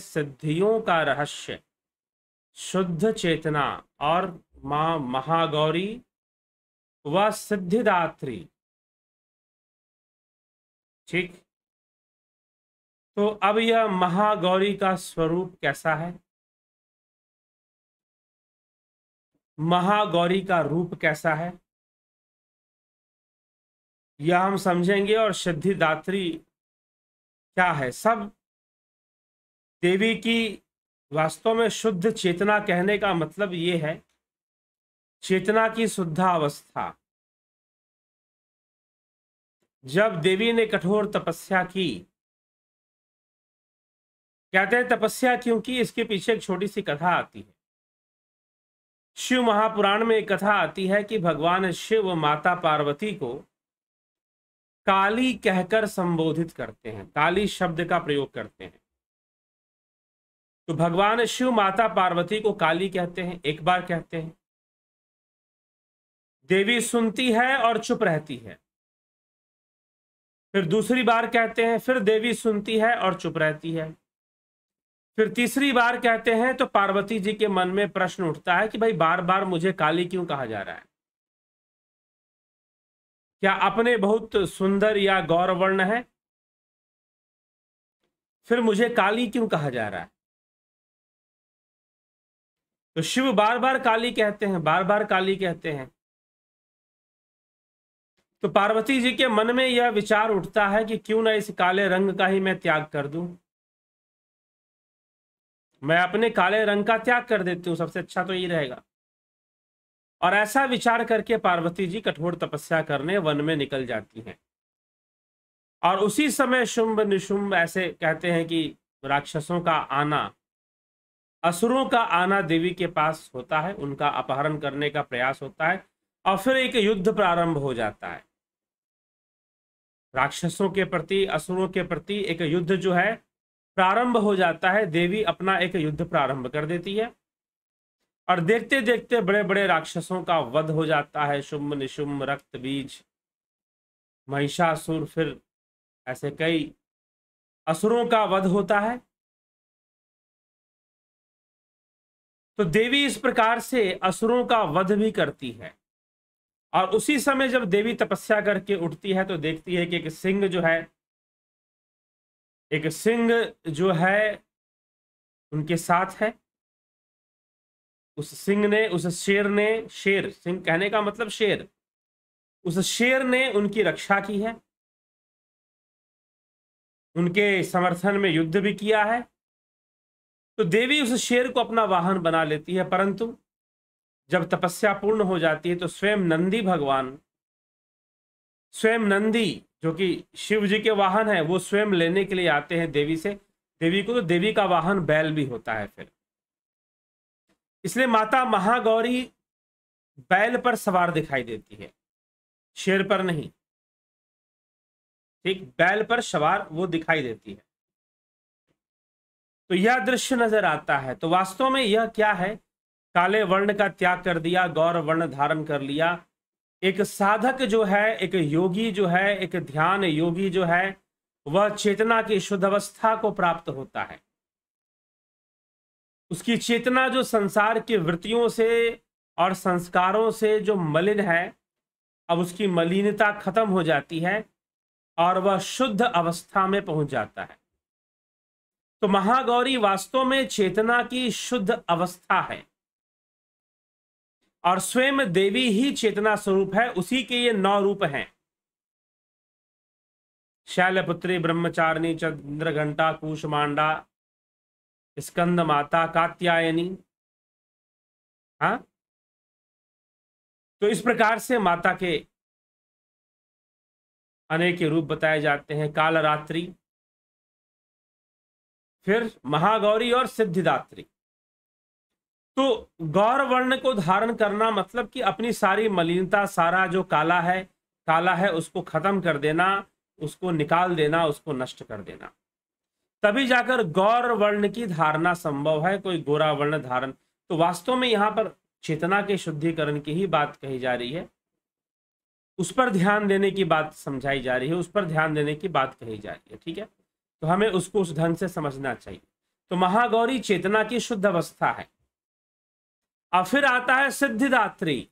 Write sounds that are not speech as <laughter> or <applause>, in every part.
सिद्धियों का रहस्य शुद्ध चेतना और माँ महागौरी व सिद्धिदात्री ठीक तो अब यह महागौरी का स्वरूप कैसा है महागौरी का रूप कैसा है यह हम समझेंगे और सिद्धिदात्री क्या है सब देवी की वास्तव में शुद्ध चेतना कहने का मतलब ये है चेतना की शुद्धावस्था जब देवी ने कठोर तपस्या की कहते हैं तपस्या क्योंकि इसके पीछे एक छोटी सी कथा आती है शिव महापुराण में एक कथा आती है कि भगवान शिव माता पार्वती को काली कहकर संबोधित करते हैं काली शब्द का प्रयोग करते हैं तो भगवान शिव माता पार्वती को काली कहते हैं एक बार कहते हैं देवी सुनती है और चुप रहती है फिर दूसरी बार कहते हैं फिर देवी सुनती है और चुप रहती है फिर तीसरी बार कहते हैं तो पार्वती जी के मन में प्रश्न उठता है कि भाई बार बार मुझे काली क्यों कहा जा रहा है क्या अपने बहुत सुंदर या गौरवर्ण है फिर मुझे काली क्यों कहा जा रहा है तो शिव बार बार काली कहते हैं बार बार काली कहते हैं तो पार्वती जी के मन में यह विचार उठता है कि क्यों ना इस काले रंग का ही मैं त्याग कर दूं मैं अपने काले रंग का त्याग कर देती हूं सबसे अच्छा तो यही रहेगा और ऐसा विचार करके पार्वती जी कठोर तपस्या करने वन में निकल जाती हैं और उसी समय शुंभ निशुंभ ऐसे कहते हैं कि राक्षसों का आना असुरों का आना देवी के पास होता है उनका अपहरण करने का प्रयास होता है और फिर एक युद्ध प्रारंभ हो जाता है राक्षसों के प्रति असुरों के प्रति एक युद्ध जो है प्रारंभ हो जाता है देवी अपना एक युद्ध प्रारंभ कर देती है और देखते देखते बड़े बड़े राक्षसों का वध हो जाता है शुम्भ निशुम्भ रक्त बीज महिषासुर फिर ऐसे कई असुरों का वध होता है तो देवी इस प्रकार से असुरों का वध भी करती है और उसी समय जब देवी तपस्या करके उठती है तो देखती है कि एक सिंह जो है एक सिंह जो है उनके साथ है उस सिंह ने उस शेर ने शेर सिंह कहने का मतलब शेर उस शेर ने उनकी रक्षा की है उनके समर्थन में युद्ध भी किया है तो देवी उस शेर को अपना वाहन बना लेती है परंतु जब तपस्या पूर्ण हो जाती है तो स्वयं नंदी भगवान स्वयं नंदी जो कि शिव जी के वाहन है वो स्वयं लेने के लिए आते हैं देवी से देवी को तो देवी का वाहन बैल भी होता है फिर इसलिए माता महागौरी बैल पर सवार दिखाई देती है शेर पर नहीं ठीक बैल पर सवार वो दिखाई देती है तो यह दृश्य नजर आता है तो वास्तव में यह क्या है काले वर्ण का त्याग कर दिया गौर वर्ण धारण कर लिया एक साधक जो है एक योगी जो है एक ध्यान योगी जो है वह चेतना की शुद्ध अवस्था को प्राप्त होता है उसकी चेतना जो संसार की वृत्तियों से और संस्कारों से जो मलिन है अब उसकी मलिनता खत्म हो जाती है और वह शुद्ध अवस्था में पहुंच जाता है तो महागौरी वास्तव में चेतना की शुद्ध अवस्था है और स्वयं देवी ही चेतना स्वरूप है उसी के ये नौ रूप हैं शैलपुत्री ब्रह्मचारिणी चंद्र घंटा कुशमांडा स्कंद माता कात्यायनी हा? तो इस प्रकार से माता के अनेक रूप बताए जाते हैं काल रात्रि फिर महागौरी और सिद्धिदात्री तो गौर वर्ण को धारण करना मतलब कि अपनी सारी मलिनता सारा जो काला है काला है उसको खत्म कर देना उसको निकाल देना उसको नष्ट कर देना तभी जाकर गौर वर्ण की धारणा संभव है कोई गोरा वर्ण धारण तो वास्तव में यहाँ पर चेतना के शुद्धिकरण की ही बात कही जा रही है उस पर ध्यान देने की बात समझाई जा रही है उस पर ध्यान देने की बात कही जा रही है ठीक है तो हमें उसको उस ढंग से समझना चाहिए तो महागौरी चेतना की शुद्ध अवस्था है और फिर आता है सिद्धिदात्री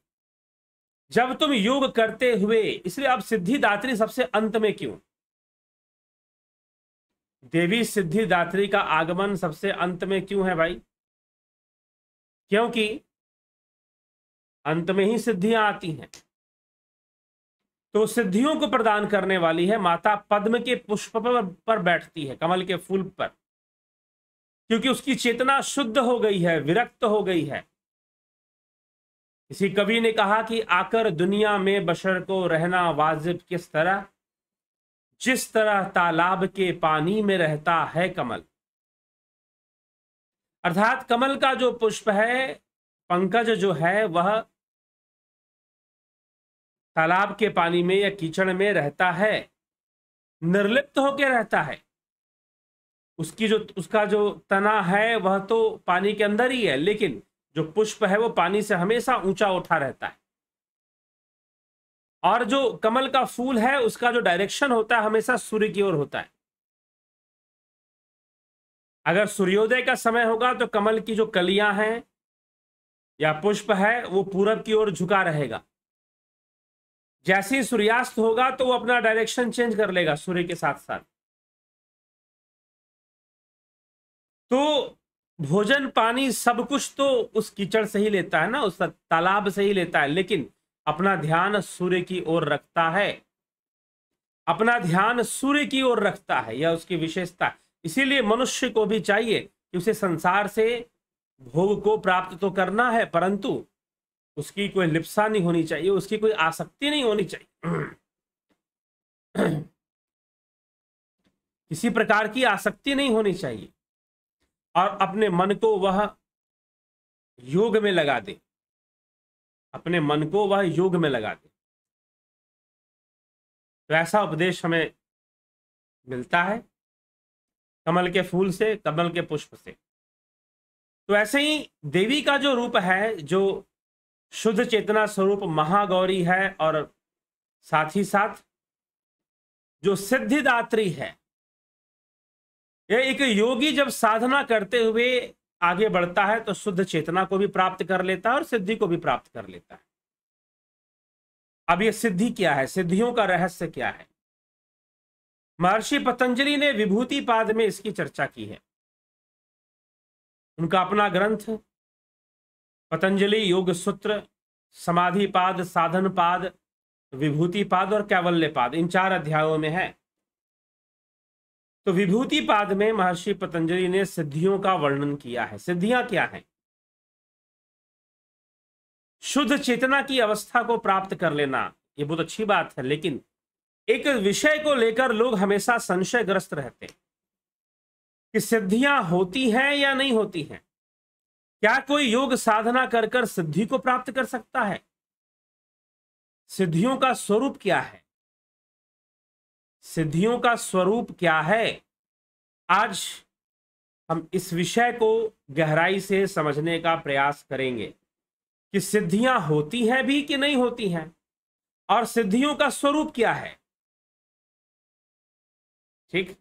जब तुम योग करते हुए इसलिए अब सिद्धिदात्री सबसे अंत में क्यों देवी सिद्धिदात्री का आगमन सबसे अंत में क्यों है भाई क्योंकि अंत में ही सिद्धियां आती हैं तो सिद्धियों को प्रदान करने वाली है माता पद्म के पुष्प पर बैठती है कमल के फूल पर क्योंकि उसकी चेतना शुद्ध हो गई है विरक्त हो गई है इसी कवि ने कहा कि आकर दुनिया में बशर को रहना वाजिब किस तरह जिस तरह तालाब के पानी में रहता है कमल अर्थात कमल का जो पुष्प है पंकज जो है वह तालाब के पानी में या कीचड़ में रहता है निर्लिप्त होकर रहता है उसकी जो उसका जो तना है वह तो पानी के अंदर ही है लेकिन जो पुष्प है वो पानी से हमेशा ऊंचा उठा रहता है और जो कमल का फूल है उसका जो डायरेक्शन होता है हमेशा सूर्य की ओर होता है अगर सूर्योदय का समय होगा तो कमल की जो कलियां हैं या पुष्प है वो पूरब की ओर झुका रहेगा जैसे ही सूर्यास्त होगा तो वो अपना डायरेक्शन चेंज कर लेगा सूर्य के साथ साथ तो भोजन पानी सब कुछ तो उस कीचड़ से ही लेता है ना उस तालाब से ही लेता है लेकिन अपना ध्यान सूर्य की ओर रखता है अपना ध्यान सूर्य की ओर रखता है यह उसकी विशेषता इसीलिए मनुष्य को भी चाहिए कि उसे संसार से भोग को प्राप्त तो करना है परंतु उसकी कोई लिप्सा नहीं होनी चाहिए उसकी कोई आसक्ति नहीं होनी चाहिए <clears throat> किसी प्रकार की आसक्ति नहीं होनी चाहिए और अपने मन को वह योग में लगा दे अपने मन को वह योग में लगा दे तो ऐसा उपदेश हमें मिलता है कमल के फूल से कमल के पुष्प से तो ऐसे ही देवी का जो रूप है जो शुद्ध चेतना स्वरूप महागौरी है और साथ ही साथ जो सिद्धिदात्री है ये एक योगी जब साधना करते हुए आगे बढ़ता है तो शुद्ध चेतना को भी प्राप्त कर लेता है और सिद्धि को भी प्राप्त कर लेता है अब ये सिद्धि क्या है सिद्धियों का रहस्य क्या है महर्षि पतंजलि ने विभूति पाद में इसकी चर्चा की है उनका अपना ग्रंथ पतंजलि योग सूत्र समाधि पाद साधन पाद विभूति पाद और कैवल्य पाद इन चार अध्यायों में है तो विभूति पाद में महर्षि पतंजलि ने सिद्धियों का वर्णन किया है सिद्धियां क्या हैं शुद्ध चेतना की अवस्था को प्राप्त कर लेना यह बहुत अच्छी बात है लेकिन एक विषय को लेकर लोग हमेशा संशयग्रस्त रहते हैं कि सिद्धियां होती हैं या नहीं होती हैं क्या कोई योग साधना कर कर सिद्धि को प्राप्त कर सकता है सिद्धियों का स्वरूप क्या है सिद्धियों का स्वरूप क्या है आज हम इस विषय को गहराई से समझने का प्रयास करेंगे कि सिद्धियां होती हैं भी कि नहीं होती हैं और सिद्धियों का स्वरूप क्या है ठीक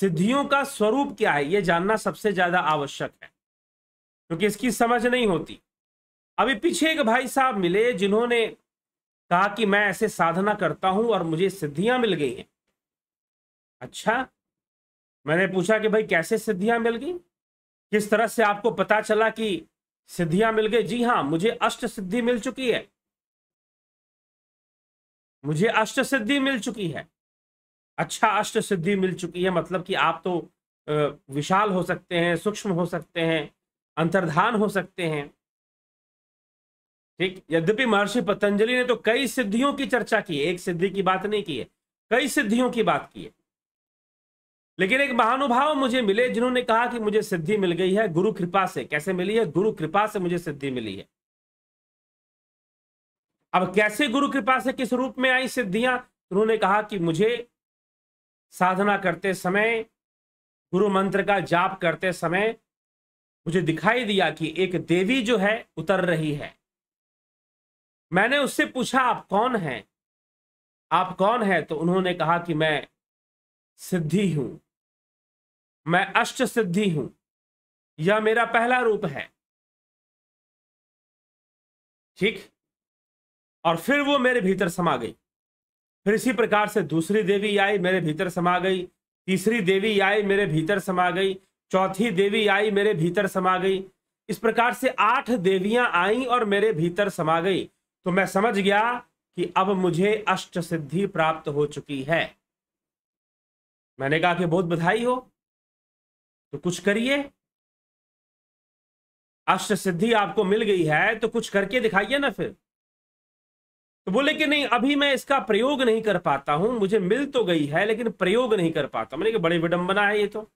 सिद्धियों का स्वरूप क्या है यह जानना सबसे ज्यादा आवश्यक है क्योंकि इसकी समझ नहीं होती अभी पीछे एक भाई साहब मिले जिन्होंने कहा कि मैं ऐसे साधना करता हूं और मुझे सिद्धियां मिल गई हैं अच्छा मैंने पूछा कि भाई कैसे सिद्धियां मिल गई किस तरह से आपको पता चला कि सिद्धियां मिल गई जी हाँ मुझे अष्ट सिद्धि मिल चुकी है मुझे अष्ट सिद्धि मिल चुकी है अच्छा अष्ट सिद्धि मिल चुकी है मतलब कि आप तो विशाल हो सकते हैं सूक्ष्म हो सकते हैं अंतर्धान हो सकते हैं ठीक यद्यपि महर्षि पतंजलि ने तो कई सिद्धियों की चर्चा की एक सिद्धि की बात नहीं की है कई सिद्धियों की बात की है लेकिन एक महानुभाव मुझे मिले जिन्होंने कहा कि मुझे सिद्धि मिल गई है गुरु कृपा से कैसे मिली है गुरु कृपा से मुझे सिद्धि मिली है अब कैसे गुरु कृपा से किस रूप में आई सिद्धियां उन्होंने कहा कि मुझे साधना करते समय गुरु मंत्र का जाप करते समय मुझे दिखाई दिया कि एक देवी जो है उतर रही है मैंने उससे पूछा आप कौन हैं आप कौन है तो उन्होंने कहा कि मैं सिद्धि हूं मैं अष्ट सिद्धि हूं यह मेरा पहला रूप है ठीक और फिर वो मेरे भीतर समा गई फिर इसी प्रकार से दूसरी देवी आई मेरे भीतर समा गई तीसरी देवी आई मेरे भीतर समा गई चौथी देवी आई मेरे भीतर समा गई इस प्रकार से आठ देवियां आई और मेरे भीतर समा गई तो मैं समझ गया कि अब मुझे अष्ट सिद्धि प्राप्त हो चुकी है मैंने कहा कि बहुत बधाई हो तो कुछ करिए अष्ट सिद्धि आपको मिल गई है तो कुछ करके दिखाइए ना फिर तो बोले कि नहीं अभी मैं इसका प्रयोग नहीं कर पाता हूं मुझे मिल तो गई है लेकिन प्रयोग नहीं कर पाता मैंने कि बड़ी विडंबना है ये तो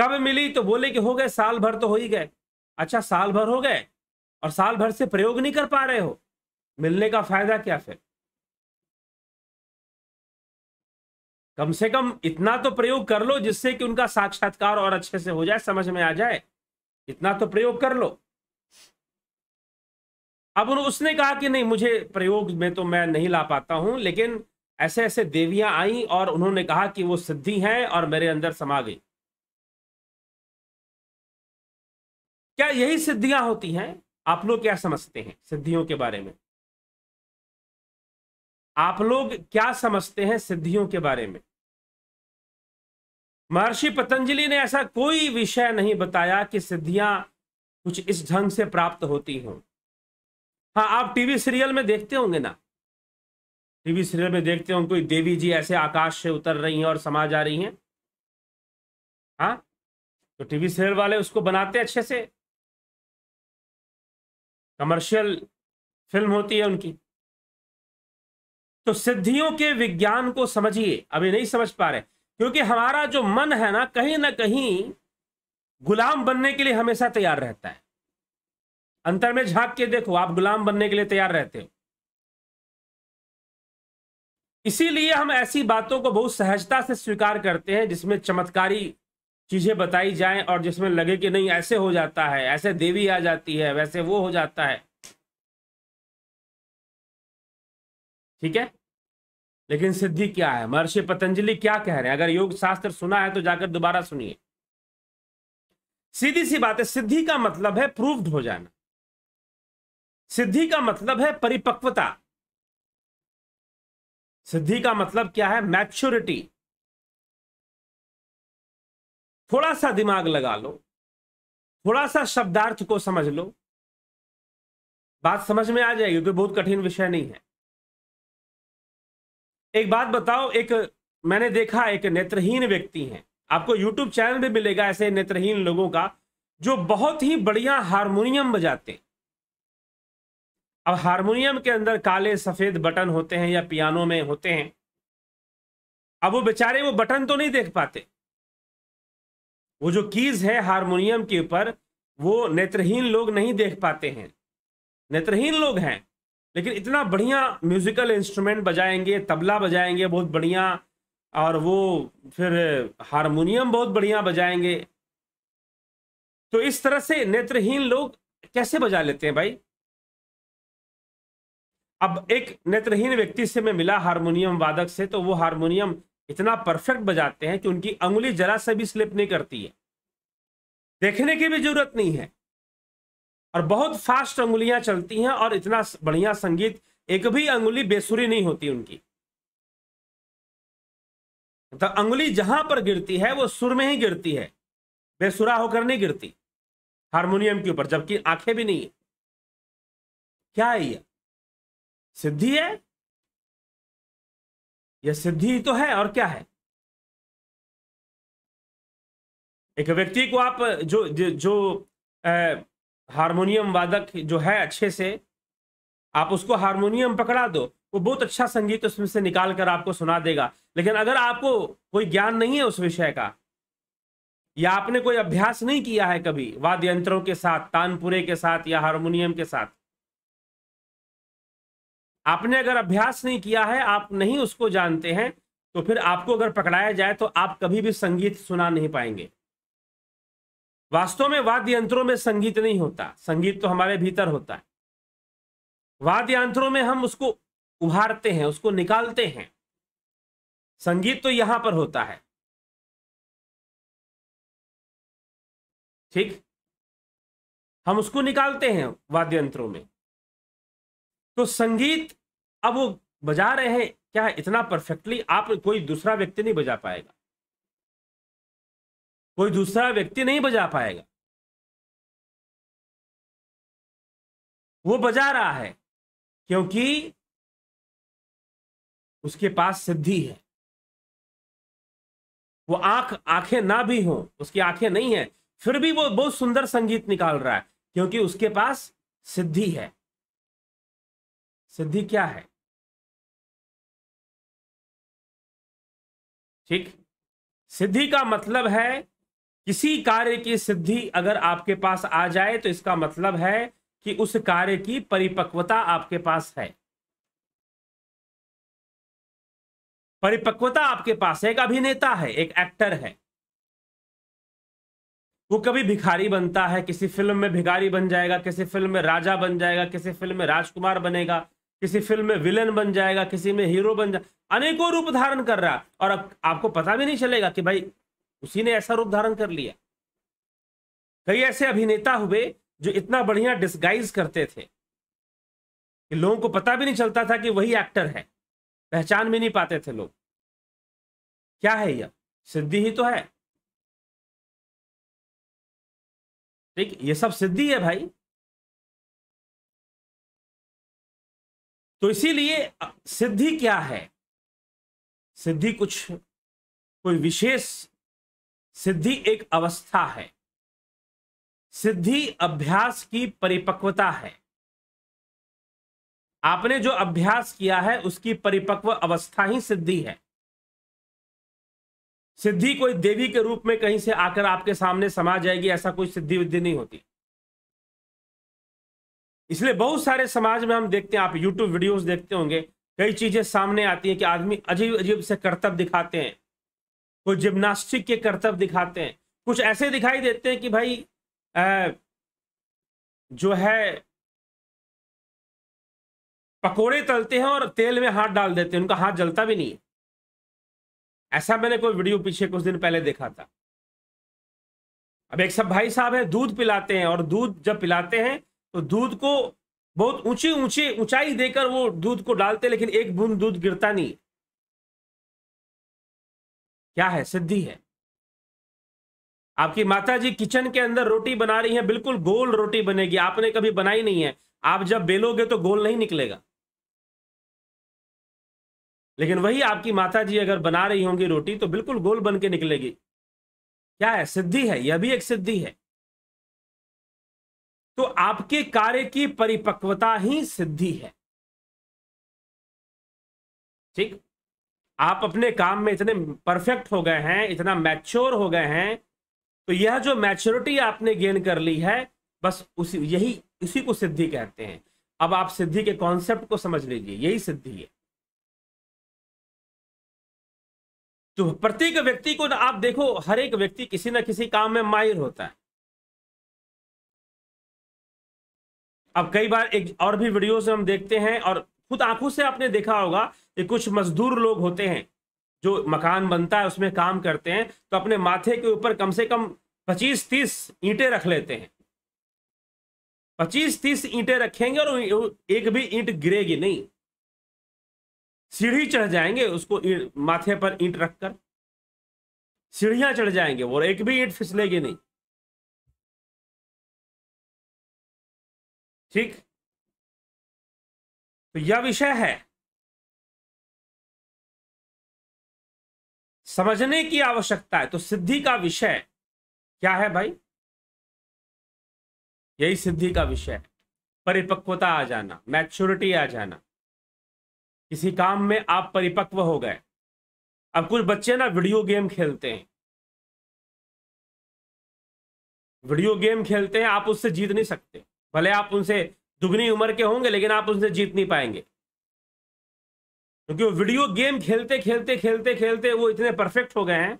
कब मिली तो बोले कि हो गए साल भर तो हो ही गए अच्छा साल भर हो गए और साल भर से प्रयोग नहीं कर पा रहे हो मिलने का फायदा क्या फिर कम से कम इतना तो प्रयोग कर लो जिससे कि उनका साक्षात्कार और अच्छे से हो जाए समझ में आ जाए इतना तो प्रयोग कर लो अब उसने कहा कि नहीं मुझे प्रयोग में तो मैं नहीं ला पाता हूं लेकिन ऐसे ऐसे देवियां आई और उन्होंने कहा कि वो सिद्धि हैं और मेरे अंदर समा गई क्या यही सिद्धियां होती हैं आप लोग क्या समझते हैं सिद्धियों के बारे में आप लोग क्या समझते हैं सिद्धियों के बारे में महर्षि पतंजलि ने ऐसा कोई विषय नहीं बताया कि सिद्धियां कुछ इस ढंग से प्राप्त होती हों हाँ आप टीवी सीरियल में देखते होंगे ना टीवी सीरियल में देखते होंगे कोई देवी जी ऐसे आकाश से उतर रही हैं और समा जा रही हैं हाँ तो टीवी सीरियल वाले उसको बनाते अच्छे से कमर्शियल फिल्म होती है उनकी तो सिद्धियों के विज्ञान को समझिए अभी नहीं समझ पा रहे क्योंकि हमारा जो मन है ना कहीं ना कहीं गुलाम बनने के लिए हमेशा तैयार रहता है अंतर में झांक के देखो आप गुलाम बनने के लिए तैयार रहते हो इसीलिए हम ऐसी बातों को बहुत सहजता से स्वीकार करते हैं जिसमें चमत्कारी चीज़ें बताई जाएं और जिसमें लगे कि नहीं ऐसे हो जाता है ऐसे देवी आ जाती है वैसे वो हो जाता है ठीक है लेकिन सिद्धि क्या है महर्षि पतंजलि क्या कह रहे हैं अगर योग शास्त्र सुना है तो जाकर दोबारा सुनिए सीधी सी बात है सिद्धि का मतलब है प्रूव्ड हो जाना सिद्धि का मतलब है परिपक्वता सिद्धि का मतलब क्या है मैच्योरिटी थोड़ा सा दिमाग लगा लो थोड़ा सा शब्दार्थ को समझ लो बात समझ में आ जाएगी क्योंकि बहुत कठिन विषय नहीं है एक बात बताओ एक मैंने देखा एक नेत्रहीन व्यक्ति है आपको यूट्यूब चैनल भी मिलेगा ऐसे नेत्रहीन लोगों का जो बहुत ही बढ़िया हारमोनियम बजाते हैं अब हारमोनियम के अंदर काले सफेद बटन होते हैं या पियानो में होते हैं अब वो बेचारे वो बटन तो नहीं देख पाते वो जो कीज है हारमोनियम के ऊपर वो नेत्रहीन लोग नहीं देख पाते हैं नेत्रहीन लोग हैं लेकिन इतना बढ़िया म्यूजिकल इंस्ट्रूमेंट बजाएंगे तबला बजाएंगे बहुत बढ़िया और वो फिर हारमोनियम बहुत बढ़िया बजाएंगे तो इस तरह से नेत्रहीन लोग कैसे बजा लेते हैं भाई अब एक नेत्रहीन व्यक्ति से मैं मिला हारमोनियम वादक से तो वो हारमोनियम इतना परफेक्ट बजाते हैं कि उनकी अंगुली जरा से भी स्लिप नहीं करती है देखने की भी जरूरत नहीं है और बहुत फास्ट अंगुलियां चलती हैं और इतना बढ़िया संगीत एक भी अंगुली बेसुरी नहीं होती उनकी तो अंगुली जहां पर गिरती है वो सुर में ही गिरती है बेसुरा होकर नहीं गिरती हारमोनियम के ऊपर जबकि आंखें भी नहीं है क्या है यह सिद्धि है यह सिद्धि तो है और क्या है एक व्यक्ति को आप जो जो हारमोनियम वादक जो है अच्छे से आप उसको हारमोनियम पकड़ा दो वो बहुत अच्छा संगीत उसमें से निकाल कर आपको सुना देगा लेकिन अगर आपको कोई ज्ञान नहीं है उस विषय का या आपने कोई अभ्यास नहीं किया है कभी वाद्य यंत्रों के साथ तानपुरे के साथ या हारमोनियम के साथ आपने अगर अभ्यास नहीं किया है आप नहीं उसको जानते हैं तो फिर आपको अगर पकड़ाया जाए तो आप कभी भी संगीत सुना नहीं पाएंगे वास्तव में वाद्य यंत्रों में संगीत नहीं होता संगीत तो हमारे भीतर होता है वाद्य यंत्रों में हम उसको उभारते हैं उसको निकालते हैं संगीत तो यहां पर होता है ठीक हम उसको निकालते हैं वाद्य यंत्रों में तो संगीत अब वो बजा रहे हैं क्या इतना परफेक्टली आप कोई दूसरा व्यक्ति नहीं बजा पाएगा कोई दूसरा व्यक्ति नहीं बजा पाएगा वो बजा रहा है क्योंकि उसके पास सिद्धि है वो आंख आंखें ना भी हो उसकी आंखें नहीं है फिर भी वो बहुत सुंदर संगीत निकाल रहा है क्योंकि उसके पास सिद्धि है सिद्धि क्या है ठीक सिद्धि का मतलब है किसी कार्य की सिद्धि अगर आपके पास आ जाए तो इसका मतलब है कि उस कार्य की परिपक्वता आपके पास है परिपक्वता आपके पास है एक अभिनेता है एक एक्टर है वो कभी भिखारी बनता है किसी फिल्म में भिखारी बन जाएगा किसी फिल्म में राजा बन जाएगा किसी फिल्म में राजकुमार बनेगा किसी फिल्म में विलन बन जाएगा किसी में हीरो बन जाए अनेकों रूप धारण कर रहा और अब आपको पता भी नहीं चलेगा कि भाई उसी ने ऐसा रूप धारण कर लिया कई ऐसे अभिनेता हुए जो इतना बढ़िया डिस्गाइज करते थे कि लोगों को पता भी नहीं चलता था कि वही एक्टर है पहचान भी नहीं पाते थे लोग क्या है यह सिद्धि ही तो है ठीक ये सब सिद्धि है भाई तो इसीलिए सिद्धि क्या है सिद्धि कुछ कोई विशेष सिद्धि एक अवस्था है सिद्धि अभ्यास की परिपक्वता है आपने जो अभ्यास किया है उसकी परिपक्व अवस्था ही सिद्धि है सिद्धि कोई देवी के रूप में कहीं से आकर आपके सामने समा जाएगी ऐसा कोई सिद्धि विद्धि नहीं होती इसलिए बहुत सारे समाज में हम देखते हैं आप यूट्यूब वीडियोस देखते होंगे कई चीजें सामने आती हैं कि आदमी अजीब अजीब से कर्तव्य दिखाते हैं कोई जिम्नास्टिक के कर्तव्य दिखाते हैं कुछ ऐसे दिखाई देते हैं कि भाई आ, जो है पकोड़े तलते हैं और तेल में हाथ डाल देते हैं उनका हाथ जलता भी नहीं है ऐसा मैंने कोई वीडियो पीछे कुछ दिन पहले देखा था अब एक सब भाई साहब है दूध पिलाते हैं और दूध जब पिलाते हैं तो दूध को बहुत ऊंची ऊंची ऊंचाई देकर वो दूध को डालते लेकिन एक बूंद दूध गिरता नहीं क्या है सिद्धि है आपकी माता जी किचन के अंदर रोटी बना रही है बिल्कुल गोल रोटी बनेगी आपने कभी बनाई नहीं है आप जब बेलोगे तो गोल नहीं निकलेगा लेकिन वही आपकी माता जी अगर बना रही होंगी रोटी तो बिल्कुल गोल बन के निकलेगी क्या है सिद्धि है यह भी एक सिद्धि है तो आपके कार्य की परिपक्वता ही सिद्धि है ठीक आप अपने काम में इतने परफेक्ट हो गए हैं इतना मैच्योर हो गए हैं तो यह जो मैच्योरिटी आपने गेन कर ली है बस उसी यही इसी को सिद्धि कहते हैं अब आप सिद्धि के कॉन्सेप्ट को समझ लीजिए यही सिद्धि है तो प्रत्येक व्यक्ति को आप देखो हर एक व्यक्ति किसी ना किसी काम में माहिर होता है अब कई बार एक और भी से हम देखते हैं और खुद आंखों से आपने देखा होगा कि कुछ मजदूर लोग होते हैं जो मकान बनता है उसमें काम करते हैं तो अपने माथे के ऊपर कम से कम पच्चीस तीस ईंटें रख लेते हैं पच्चीस तीस ईंटें रखेंगे और एक भी ईंट गिरेगी नहीं सीढ़ी चढ़ जाएंगे उसको माथे पर ईंट रखकर सीढ़ियां चढ़ जाएंगे और एक भी ईंट फिसलेगी नहीं ठीक तो यह विषय है समझने की आवश्यकता है तो सिद्धि का विषय क्या है भाई यही सिद्धि का विषय है परिपक्वता आ जाना मैच्योरिटी आ जाना किसी काम में आप परिपक्व हो गए अब कुछ बच्चे ना वीडियो गेम खेलते हैं वीडियो गेम खेलते हैं आप उससे जीत नहीं सकते भले आप उनसे दुगनी उम्र के होंगे लेकिन आप उनसे जीत नहीं पाएंगे क्योंकि वो वीडियो गेम खेलते खेलते खेलते खेलते वो इतने परफेक्ट हो गए हैं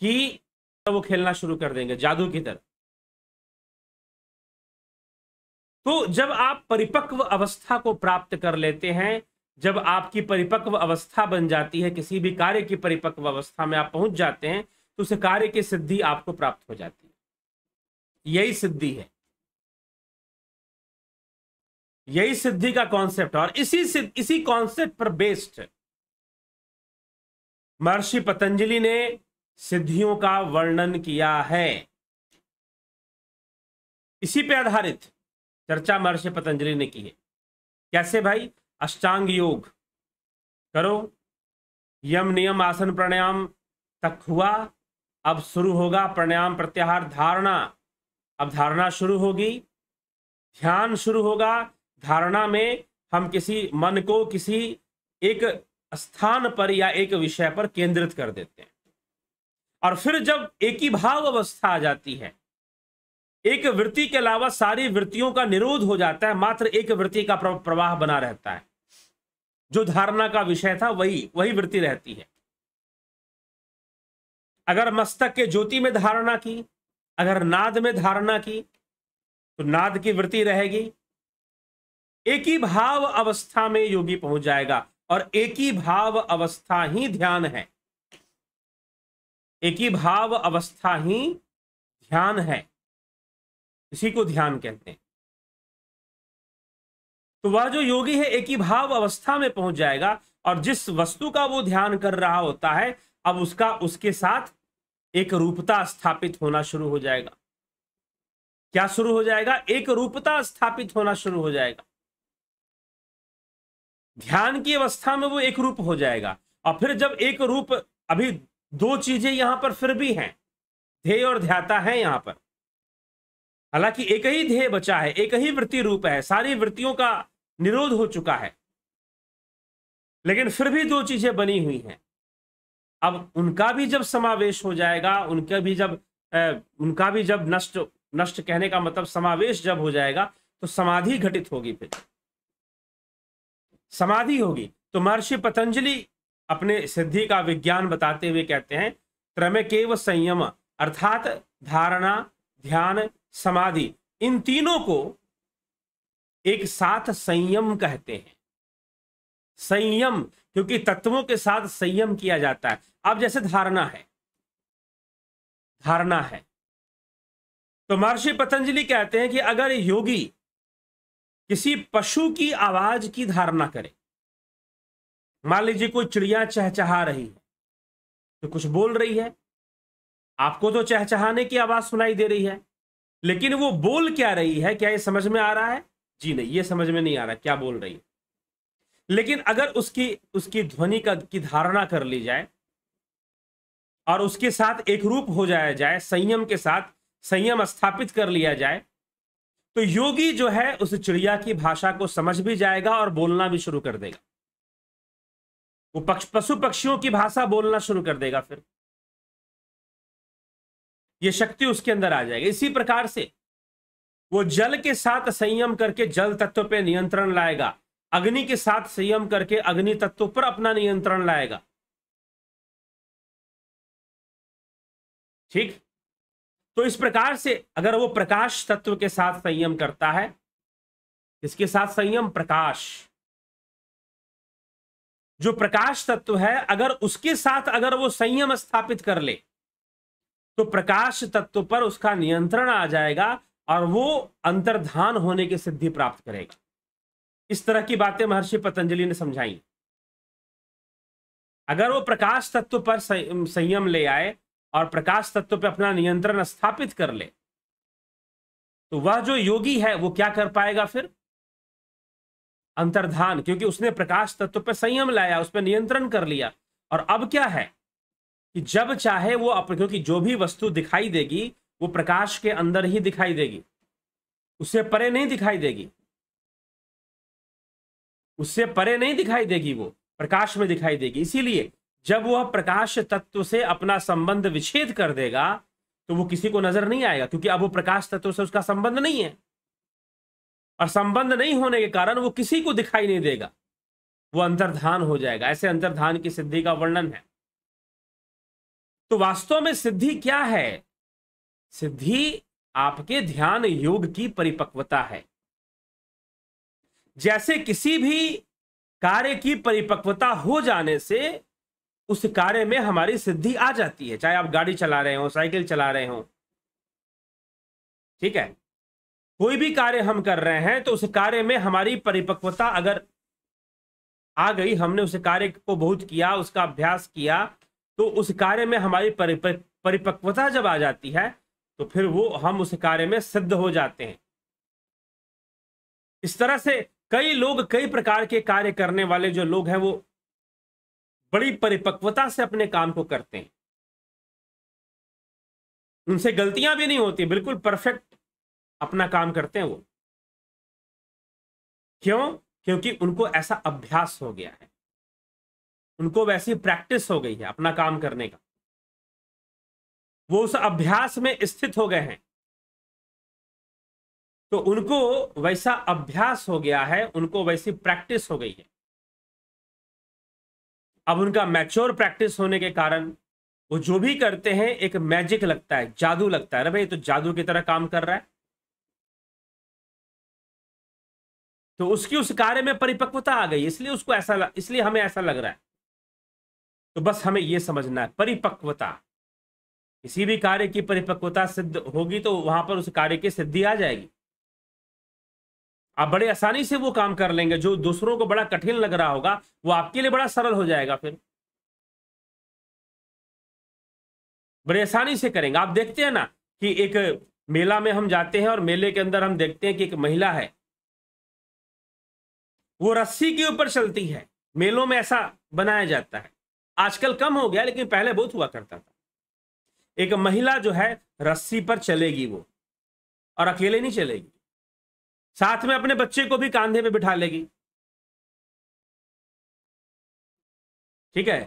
कि तो वो खेलना शुरू कर देंगे जादू की तरह तो जब आप परिपक्व अवस्था को प्राप्त कर लेते हैं जब आपकी परिपक्व अवस्था बन जाती है किसी भी कार्य की परिपक्व अवस्था में आप पहुंच जाते हैं तो उस कार्य की सिद्धि आपको प्राप्त हो जाती है यही सिद्धि है यही सिद्धि का कॉन्सेप्ट और इसी इसी कॉन्सेप्ट पर बेस्ड महर्षि पतंजलि ने सिद्धियों का वर्णन किया है इसी पे आधारित चर्चा महर्षि पतंजलि ने की है कैसे भाई अष्टांग योग करो यम नियम आसन प्राणायाम तक हुआ अब शुरू होगा प्राणायाम प्रत्याहार धारणा अब धारणा शुरू होगी ध्यान शुरू होगा धारणा में हम किसी मन को किसी एक स्थान पर या एक विषय पर केंद्रित कर देते हैं और फिर जब एक ही भाव अवस्था आ जाती है एक वृत्ति के अलावा सारी वृत्तियों का निरोध हो जाता है मात्र एक वृत्ति का प्रवाह बना रहता है जो धारणा का विषय था वही वही वृत्ति रहती है अगर मस्तक के ज्योति में धारणा की अगर नाद में धारणा की तो नाद की वृत्ति रहेगी एक ही भाव अवस्था में योगी पहुंच जाएगा और एक ही भाव अवस्था ही ध्यान है एक ही भाव अवस्था ही ध्यान है इसी को ध्यान कहते हैं तो वह जो योगी है एक ही भाव अवस्था में पहुंच जाएगा और जिस वस्तु का वो ध्यान कर रहा होता है अब उसका उसके साथ एक रूपता स्थापित होना शुरू हो जाएगा क्या शुरू हो जाएगा एक रूपता स्थापित होना शुरू हो जाएगा ध्यान की अवस्था में वो एक रूप हो जाएगा और फिर जब एक रूप अभी दो चीजें यहां पर फिर भी हैं ध्येय और ध्याता है यहां पर हालांकि एक ही ध्येय बचा है एक ही वृत्ति रूप है सारी वृत्तियों का निरोध हो चुका है लेकिन फिर भी दो चीजें बनी हुई हैं अब उनका भी जब समावेश हो जाएगा उनका भी जब उनका भी जब नष्ट नष्ट कहने का मतलब समावेश जब हो जाएगा तो समाधि घटित होगी फिर समाधि होगी तो महर्षि पतंजलि अपने सिद्धि का विज्ञान बताते हुए कहते हैं त्रमे केव संयम अर्थात धारणा ध्यान समाधि इन तीनों को एक साथ संयम कहते हैं संयम क्योंकि तत्वों के साथ संयम किया जाता है अब जैसे धारणा है धारणा है तो महर्षि पतंजलि कहते हैं कि अगर योगी किसी पशु की आवाज की धारणा करे मान लीजिए कोई चिड़िया चहचहा रही है तो कुछ बोल रही है आपको तो चहचहाने की आवाज सुनाई दे रही है लेकिन वो बोल क्या रही है क्या ये समझ में आ रहा है जी नहीं ये समझ में नहीं आ रहा क्या बोल रही है लेकिन अगर उसकी उसकी ध्वनि का की धारणा कर ली जाए और उसके साथ एक रूप हो जाया जाए संयम के साथ संयम स्थापित कर लिया जाए तो योगी जो है उस चिड़िया की भाषा को समझ भी जाएगा और बोलना भी शुरू कर देगा वो पक्ष पशु पक्षियों की भाषा बोलना शुरू कर देगा फिर ये शक्ति उसके अंदर आ जाएगी इसी प्रकार से वो जल के साथ संयम करके जल तत्व पे नियंत्रण लाएगा अग्नि के साथ संयम करके अग्नि तत्व पर अपना नियंत्रण लाएगा ठीक तो इस प्रकार से अगर वो प्रकाश तत्व के साथ संयम करता है इसके साथ संयम प्रकाश जो प्रकाश तत्व है अगर उसके साथ अगर वो संयम स्थापित कर ले तो प्रकाश तत्व पर उसका नियंत्रण आ जाएगा और वो अंतर्धान होने की सिद्धि प्राप्त करेगा इस तरह की बातें महर्षि पतंजलि ने समझाई अगर वो प्रकाश तत्व पर संयम ले आए और प्रकाश तत्व पर अपना नियंत्रण स्थापित कर ले तो वह जो योगी है वो क्या कर पाएगा फिर अंतर्धान क्योंकि उसने प्रकाश तत्व पर संयम लाया उस पर नियंत्रण कर लिया और अब क्या है कि जब चाहे वो अप क्योंकि जो भी वस्तु दिखाई देगी वो प्रकाश के अंदर ही दिखाई देगी उसे परे नहीं दिखाई देगी उससे परे नहीं दिखाई देगी वो प्रकाश में दिखाई देगी इसीलिए जब वह प्रकाश तत्व से अपना संबंध विच्छेद कर देगा तो वो किसी को नजर नहीं आएगा क्योंकि अब वो प्रकाश तत्व से उसका संबंध नहीं है और संबंध नहीं होने के कारण वो किसी को दिखाई नहीं देगा वो अंतर्धान हो जाएगा ऐसे अंतर्धान की सिद्धि का वर्णन है तो वास्तव में सिद्धि क्या है सिद्धि आपके ध्यान योग की परिपक्वता है जैसे किसी भी कार्य की परिपक्वता हो जाने से उस कार्य में हमारी सिद्धि आ जाती है चाहे आप गाड़ी चला रहे हो साइकिल चला रहे हो ठीक है कोई भी कार्य हम कर रहे हैं तो उस कार्य में हमारी परिपक्वता अगर आ गई हमने उस कार्य को बहुत किया उसका अभ्यास किया तो उस कार्य में हमारी परिपक्वता जब आ जाती है तो फिर वो हम उस कार्य में सिद्ध हो जाते हैं इस तरह से कई लोग कई प्रकार के कार्य करने वाले जो लोग हैं वो बड़ी परिपक्वता से अपने काम को करते हैं उनसे गलतियां भी नहीं होती बिल्कुल परफेक्ट अपना काम करते हैं वो क्यों क्योंकि उनको ऐसा अभ्यास हो गया है उनको वैसी प्रैक्टिस हो गई है अपना काम करने का वो उस अभ्यास में स्थित हो गए हैं तो उनको वैसा अभ्यास हो गया है उनको वैसी प्रैक्टिस हो गई है अब उनका मैच्योर प्रैक्टिस होने के कारण वो जो भी करते हैं एक मैजिक लगता है जादू लगता है अरे भाई तो जादू की तरह काम कर रहा है तो उसकी उस कार्य में परिपक्वता आ गई इसलिए उसको ऐसा इसलिए हमें ऐसा लग रहा है तो बस हमें यह समझना है परिपक्वता किसी भी कार्य की परिपक्वता सिद्ध होगी तो वहां पर उस कार्य की सिद्धि आ जाएगी आप बड़े आसानी से वो काम कर लेंगे जो दूसरों को बड़ा कठिन लग रहा होगा वो आपके लिए बड़ा सरल हो जाएगा फिर बड़े आसानी से करेंगे आप देखते हैं ना कि एक मेला में हम जाते हैं और मेले के अंदर हम देखते हैं कि एक महिला है वो रस्सी के ऊपर चलती है मेलों में ऐसा बनाया जाता है आजकल कम हो गया लेकिन पहले बहुत हुआ करता था एक महिला जो है रस्सी पर चलेगी वो और अकेले नहीं चलेगी साथ में अपने बच्चे को भी कांधे पे बिठा लेगी ठीक है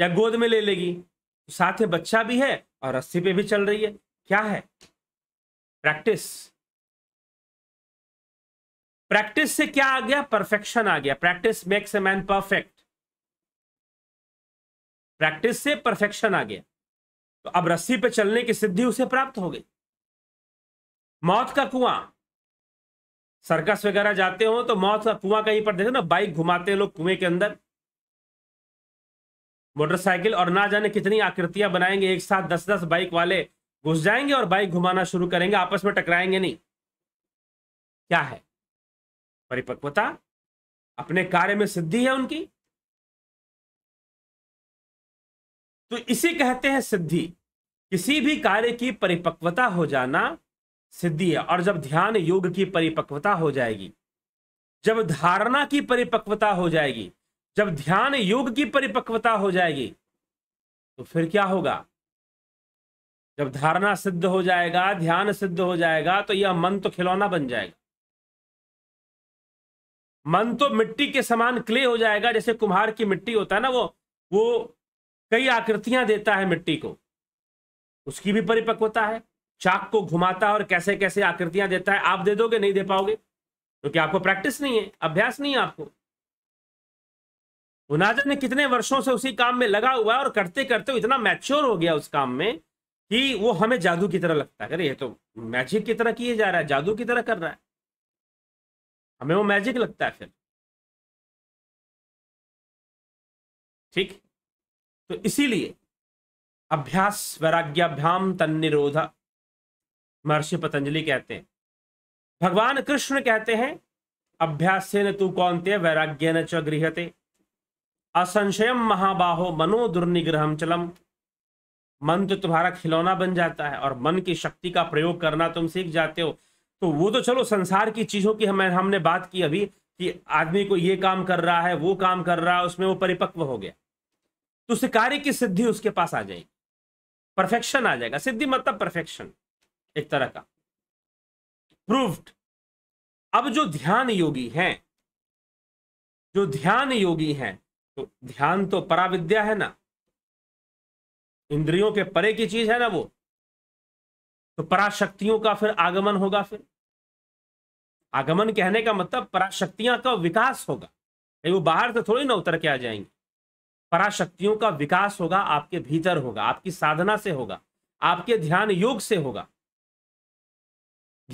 या गोद में ले लेगी तो साथ में बच्चा भी है और रस्सी पे भी चल रही है क्या है प्रैक्टिस प्रैक्टिस से क्या आ गया परफेक्शन आ गया practice makes a man perfect practice से परफेक्शन आ गया तो अब रस्सी पे चलने की सिद्धि उसे प्राप्त हो गई मौत का कुआं सर्कस वगैरह जाते हो तो मौत का कुआं कहीं पर देखो ना बाइक घुमाते हैं लोग कुएं के अंदर मोटरसाइकिल और ना जाने कितनी आकृतियां बनाएंगे एक साथ दस दस बाइक वाले घुस जाएंगे और बाइक घुमाना शुरू करेंगे आपस में टकराएंगे नहीं क्या है परिपक्वता अपने कार्य में सिद्धि है उनकी तो इसी कहते हैं सिद्धि किसी भी कार्य की परिपक्वता हो जाना सिद्धि है और जब ध्यान योग की परिपक्वता हो जाएगी जब धारणा की परिपक्वता हो जाएगी जब ध्यान योग की परिपक्वता हो जाएगी तो फिर क्या होगा जब धारणा सिद्ध हो जाएगा ध्यान सिद्ध हो जाएगा तो यह मन तो खिलौना बन जाएगा मन तो मिट्टी के समान क्ले हो जाएगा जैसे कुम्हार की मिट्टी होता है ना वो वो कई आकृतियां देता है मिट्टी को उसकी भी परिपक्वता है चाक को घुमाता है और कैसे कैसे आकृतियां देता है आप दे दोगे नहीं दे पाओगे क्योंकि तो आपको प्रैक्टिस नहीं है अभ्यास नहीं है आपको उनाजन ने कितने वर्षों से उसी काम में लगा हुआ है और करते करते इतना मैच्योर हो गया उस काम में कि वो हमें जादू की तरह लगता है अरे ये तो मैजिक की तरह किए जा रहा है जादू की तरह कर रहा है हमें वो मैजिक लगता है फिर ठीक तो इसीलिए अभ्यास वैराग्याभ्याम तन निरोधा महर्षि पतंजलि कहते हैं भगवान कृष्ण कहते हैं अभ्यास से न तू कौन ते वैराग्य न च गृहते असंशयम महाबाहो मनो दुर्निग्रह चलम मन तो तुम्हारा खिलौना बन जाता है और मन की शक्ति का प्रयोग करना तुम सीख जाते हो तो वो तो चलो संसार की चीजों की हमें हमने बात की अभी कि आदमी को ये काम कर रहा है वो काम कर रहा है उसमें वो परिपक्व हो गया तो उस कार्य की सिद्धि उसके पास आ जाएगी परफेक्शन आ जाएगा सिद्धि मतलब परफेक्शन एक तरह का प्रूफ्ड अब जो ध्यान योगी हैं जो ध्यान योगी हैं तो ध्यान तो पराविद्या है ना इंद्रियों के परे की चीज है ना वो तो पराशक्तियों का फिर आगमन होगा फिर आगमन कहने का मतलब पराशक्तियां का विकास होगा वो बाहर से थोड़ी ना उतर के आ जाएंगे पराशक्तियों का विकास होगा आपके भीतर होगा आपकी साधना से होगा आपके ध्यान योग से होगा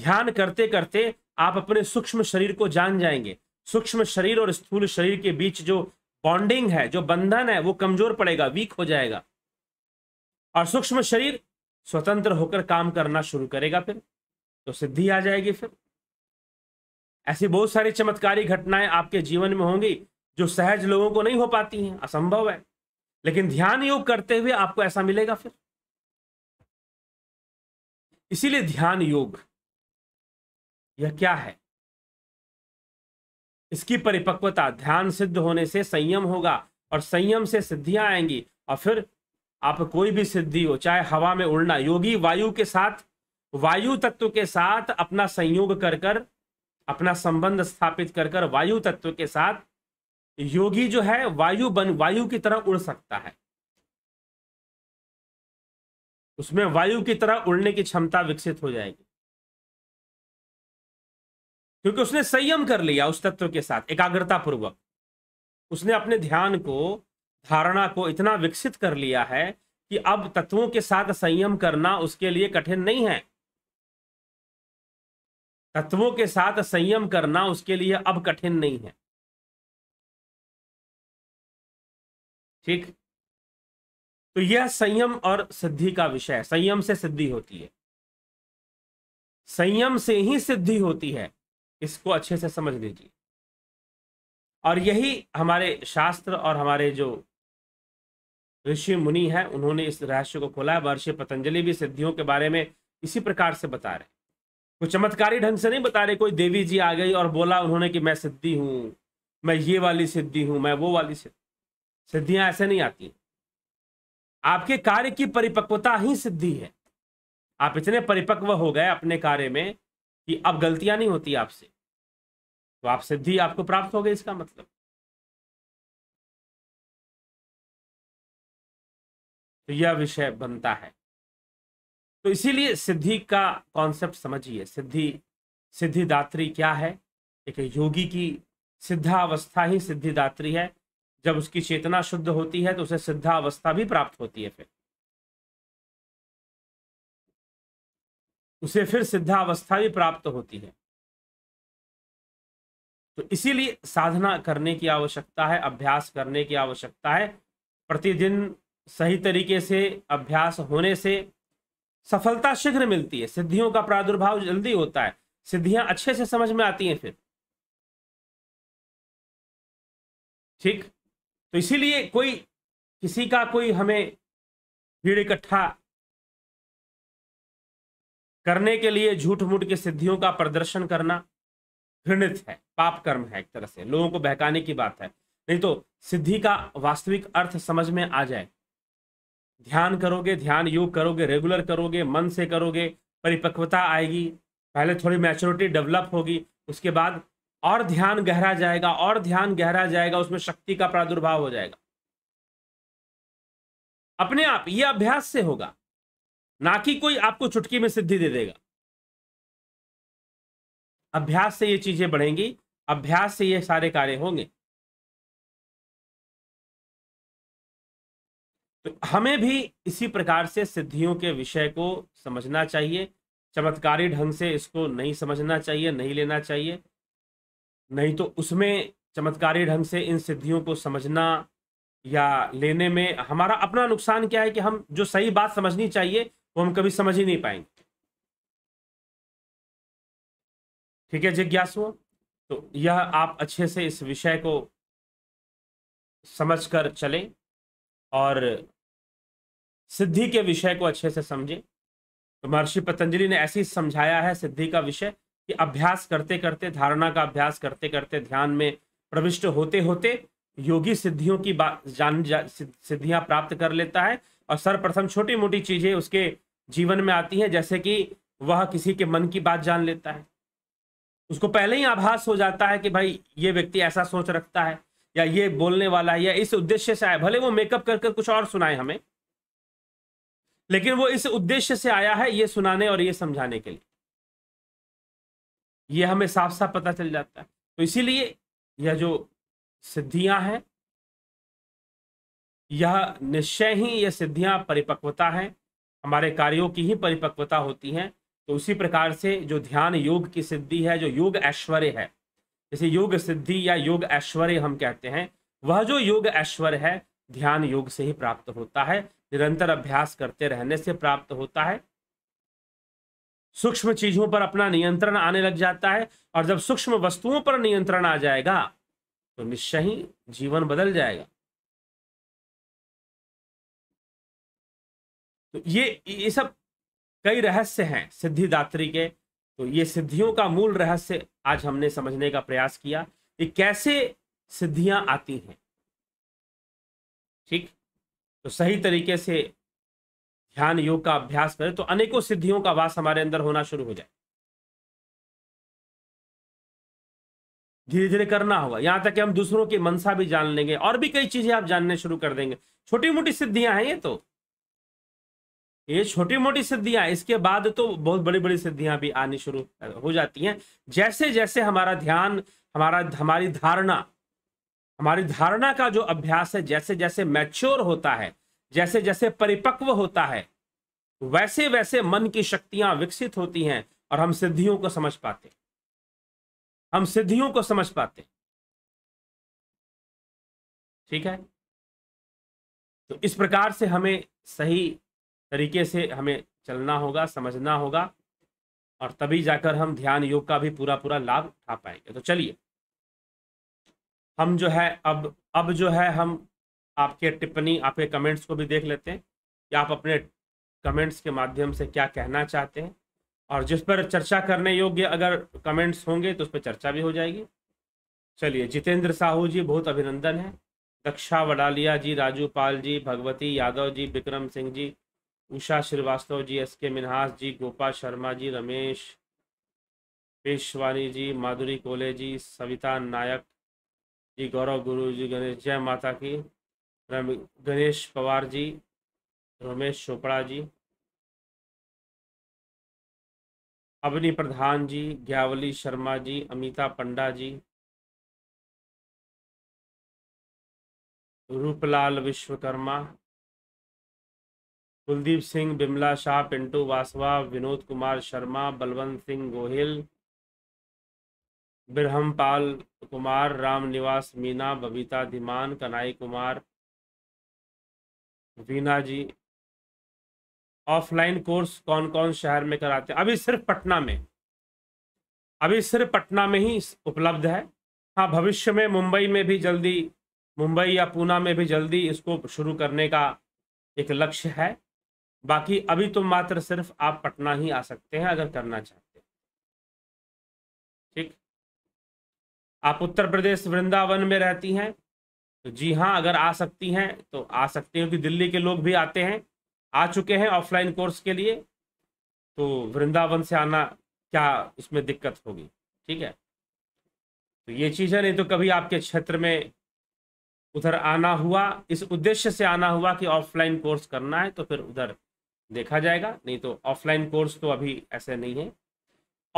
ध्यान करते करते आप अपने सूक्ष्म शरीर को जान जाएंगे सूक्ष्म शरीर और स्थूल शरीर के बीच जो बॉन्डिंग है जो बंधन है वो कमजोर पड़ेगा वीक हो जाएगा और सूक्ष्म शरीर स्वतंत्र होकर काम करना शुरू करेगा फिर तो सिद्धि आ जाएगी फिर ऐसी बहुत सारी चमत्कारी घटनाएं आपके जीवन में होंगी जो सहज लोगों को नहीं हो पाती हैं असंभव है लेकिन ध्यान योग करते हुए आपको ऐसा मिलेगा फिर इसीलिए ध्यान योग यह क्या है इसकी परिपक्वता ध्यान सिद्ध होने से संयम होगा और संयम से सिद्धियां आएंगी और फिर आप कोई भी सिद्धि हो चाहे हवा में उड़ना योगी वायु के साथ वायु तत्व के साथ अपना संयोग कर कर अपना संबंध स्थापित कर कर वायु तत्व के साथ योगी जो है वायु बन वायु की तरह उड़ सकता है उसमें वायु की तरह उड़ने की क्षमता विकसित हो जाएगी क्योंकि उसने संयम कर लिया उस तत्व के साथ एकाग्रता पूर्वक उसने अपने ध्यान को धारणा को इतना विकसित कर लिया है कि अब तत्वों के साथ संयम करना उसके लिए कठिन नहीं है तत्वों के साथ संयम करना उसके लिए अब कठिन नहीं है ठीक तो यह संयम और सिद्धि का विषय है संयम से सिद्धि होती है संयम से ही सिद्धि होती है इसको अच्छे से समझ लीजिए और यही हमारे शास्त्र और हमारे जो ऋषि मुनि हैं उन्होंने इस रहस्य को खोला है पतंजलि भी सिद्धियों के बारे में इसी प्रकार से बता रहे कोई चमत्कारी ढंग से नहीं बता रहे कोई देवी जी आ गई और बोला उन्होंने कि मैं सिद्धि हूँ मैं ये वाली सिद्धि हूँ मैं वो वाली सिद्धि सिद्धियां ऐसे नहीं आती आपके कार्य की परिपक्वता ही सिद्धि है आप इतने परिपक्व हो गए अपने कार्य में कि अब गलतियां नहीं होती आपसे तो आप सिद्धि आपको प्राप्त हो गई इसका मतलब तो यह विषय बनता है तो इसीलिए सिद्धि का कॉन्सेप्ट समझिए सिद्धि सिद्धिदात्री क्या है एक योगी की सिद्धावस्था ही सिद्धिदात्री है जब उसकी चेतना शुद्ध होती है तो उसे सिद्धावस्था भी प्राप्त होती है फिर उसे फिर सिद्धावस्था भी प्राप्त होती है तो इसीलिए साधना करने की आवश्यकता है अभ्यास करने की आवश्यकता है प्रतिदिन सही तरीके से अभ्यास होने से सफलता शीघ्र मिलती है सिद्धियों का प्रादुर्भाव जल्दी होता है सिद्धियां अच्छे से समझ में आती हैं फिर ठीक तो इसीलिए कोई किसी का कोई हमें भीड़ इकट्ठा करने के लिए झूठ मूठ की सिद्धियों का प्रदर्शन करना घृणित है पाप कर्म है एक तरह से लोगों को बहकाने की बात है नहीं तो सिद्धि का वास्तविक अर्थ समझ में आ जाए ध्यान करोगे ध्यान योग करोगे रेगुलर करोगे मन से करोगे परिपक्वता आएगी पहले थोड़ी मैच्योरिटी डेवलप होगी उसके बाद और ध्यान गहरा जाएगा और ध्यान गहरा जाएगा उसमें शक्ति का प्रादुर्भाव हो जाएगा अपने आप ये अभ्यास से होगा ना कि कोई आपको चुटकी में सिद्धि दे देगा अभ्यास से ये चीजें बढ़ेंगी अभ्यास से ये सारे कार्य होंगे तो हमें भी इसी प्रकार से सिद्धियों के विषय को समझना चाहिए चमत्कारी ढंग से इसको नहीं समझना चाहिए नहीं लेना चाहिए नहीं तो उसमें चमत्कारी ढंग से इन सिद्धियों को समझना या लेने में हमारा अपना नुकसान क्या है कि हम जो सही बात समझनी चाहिए वो हम कभी समझ ही नहीं पाएंगे ठीक है जिज्ञासुओं तो यह आप अच्छे से इस विषय को समझकर चलें और सिद्धि के विषय को अच्छे से समझें तो महर्षि पतंजलि ने ऐसे ही समझाया है सिद्धि का विषय कि अभ्यास करते करते धारणा का अभ्यास करते करते ध्यान में प्रविष्ट होते होते योगी सिद्धियों की बात जान जा, सिद्धियां प्राप्त कर लेता है और सर्वप्रथम छोटी मोटी चीजें उसके जीवन में आती है जैसे कि वह किसी के मन की बात जान लेता है उसको पहले ही आभास हो जाता है कि भाई ये व्यक्ति ऐसा सोच रखता है या ये बोलने वाला है या इस उद्देश्य से आया भले वो मेकअप कर कर कुछ और सुनाए हमें लेकिन वो इस उद्देश्य से आया है ये सुनाने और ये समझाने के लिए ये हमें साफ साफ पता चल जाता है तो इसीलिए यह जो सिद्धियां हैं यह निश्चय ही यह सिद्धियां परिपक्वता है हमारे कार्यों की ही परिपक्वता होती है तो उसी प्रकार से जो ध्यान योग की सिद्धि है जो योग ऐश्वर्य है जैसे योग सिद्धि या योग ऐश्वर्य हम कहते हैं वह जो योग ऐश्वर्य है ध्यान योग से ही प्राप्त होता है निरंतर अभ्यास करते रहने से प्राप्त होता है सूक्ष्म चीजों पर अपना नियंत्रण आने लग जाता है और जब सूक्ष्म वस्तुओं पर नियंत्रण आ जाएगा तो निश्चय ही जीवन बदल जाएगा तो ये ये सब कई रहस्य हैं सिद्धिदात्री के तो ये सिद्धियों का मूल रहस्य आज हमने समझने का प्रयास किया कि कैसे सिद्धियां आती हैं ठीक तो सही तरीके से ध्यान योग का अभ्यास करें तो अनेकों सिद्धियों का वास हमारे अंदर होना शुरू हो जाए धीरे धीरे करना होगा यहां तक कि हम दूसरों की मनसा भी जान लेंगे और भी कई चीजें आप जानने शुरू कर देंगे छोटी मोटी सिद्धियां हैं ये तो ये छोटी मोटी सिद्धियां इसके बाद तो बहुत बड़ी बड़ी सिद्धियां भी आनी शुरू हो जाती हैं जैसे जैसे हमारा ध्यान हमारा हमारी धारणा हमारी धारणा का जो अभ्यास है जैसे जैसे मैच्योर होता है जैसे जैसे परिपक्व होता है वैसे वैसे मन की शक्तियां विकसित होती हैं और हम सिद्धियों को समझ पाते हम सिद्धियों को समझ पाते ठीक है तो इस प्रकार से हमें सही तरीके से हमें चलना होगा समझना होगा और तभी जाकर हम ध्यान योग का भी पूरा पूरा लाभ उठा पाएंगे तो चलिए हम जो है अब अब जो है हम आपके टिप्पणी आपके कमेंट्स को भी देख लेते हैं कि आप अपने कमेंट्स के माध्यम से क्या कहना चाहते हैं और जिस पर चर्चा करने योग्य अगर कमेंट्स होंगे तो उस पर चर्चा भी हो जाएगी चलिए जितेंद्र साहू जी बहुत अभिनंदन है दक्षा वडालिया जी राजू पाल जी भगवती यादव जी विक्रम सिंह जी उषा श्रीवास्तव जी एस के मिनहास जी गोपाल शर्मा जी रमेश पेशवानी जी माधुरी कोले जी सविता नायक जी गौरव गुरु जी गणेश जय माता की गणेश पवार जी रमेश चोपड़ा जी अवनी प्रधान जी ग्यावली शर्मा जी अमिता पंडा जी रूपलाल विश्वकर्मा कुलदीप सिंह बिमला शाह पिंटू वासवा विनोद कुमार शर्मा बलवंत सिंह गोहिल पाल कुमार रामनिवास मीना बबीता धीमान कनाई कुमार वीना जी ऑफलाइन कोर्स कौन कौन शहर में कराते हैं अभी सिर्फ पटना में अभी सिर्फ पटना में ही उपलब्ध है हाँ भविष्य में मुंबई में भी जल्दी मुंबई या पूना में भी जल्दी इसको शुरू करने का एक लक्ष्य है बाकी अभी तो मात्र सिर्फ आप पटना ही आ सकते हैं अगर करना चाहते हैं ठीक आप उत्तर प्रदेश वृंदावन में रहती हैं तो जी हाँ अगर आ सकती हैं तो आ सकती हैं क्योंकि दिल्ली के लोग भी आते हैं आ चुके हैं ऑफलाइन कोर्स के लिए तो वृंदावन से आना क्या इसमें दिक्कत होगी ठीक है तो ये चीज़ है नहीं तो कभी आपके क्षेत्र में उधर आना हुआ इस उद्देश्य से आना हुआ कि ऑफलाइन कोर्स करना है तो फिर उधर देखा जाएगा नहीं तो ऑफलाइन कोर्स तो अभी ऐसे नहीं है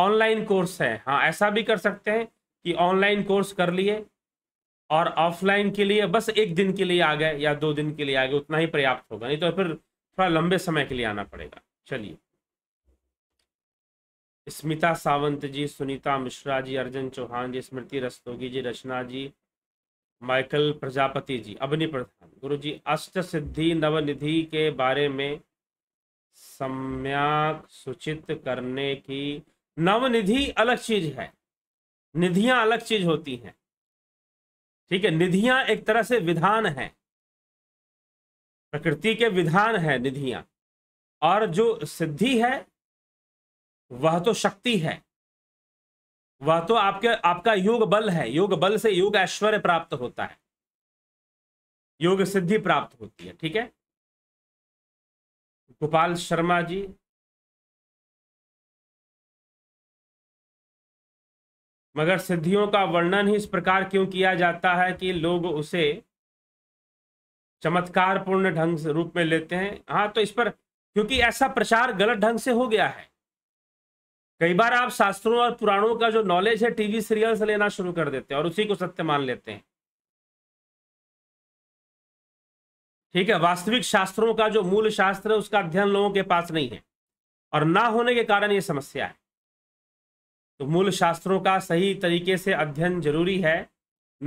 ऑनलाइन कोर्स है हाँ ऐसा भी कर सकते हैं कि ऑनलाइन कोर्स कर लिए और ऑफलाइन के लिए बस एक दिन के लिए आ गए या दो दिन के लिए आ गए उतना ही पर्याप्त होगा नहीं तो फिर थोड़ा लंबे समय के लिए आना पड़ेगा चलिए स्मिता सावंत जी सुनीता मिश्रा जी अर्जुन चौहान जी स्मृति रस्तोगी जी रचना जी माइकल प्रजापति जी अवनी प्रधान गुरु जी अष्ट सिद्धि नवनिधि के बारे में सम्यक सूचित करने की नवनिधि अलग चीज है निधियां अलग चीज होती हैं ठीक है निधियां एक तरह से विधान है प्रकृति के विधान है निधियां और जो सिद्धि है वह तो शक्ति है वह तो आपके आपका योग बल है योग बल से योग ऐश्वर्य प्राप्त होता है योग सिद्धि प्राप्त होती है ठीक है गोपाल शर्मा जी मगर सिद्धियों का वर्णन ही इस प्रकार क्यों किया जाता है कि लोग उसे चमत्कार पूर्ण ढंग से रूप में लेते हैं हाँ तो इस पर क्योंकि ऐसा प्रचार गलत ढंग से हो गया है कई बार आप शास्त्रों और पुराणों का जो नॉलेज है टीवी सीरियल से लेना शुरू कर देते हैं और उसी को सत्य मान लेते हैं ठीक है वास्तविक शास्त्रों का जो मूल शास्त्र है उसका अध्ययन लोगों के पास नहीं है और ना होने के कारण ये समस्या है तो मूल शास्त्रों का सही तरीके से अध्ययन जरूरी है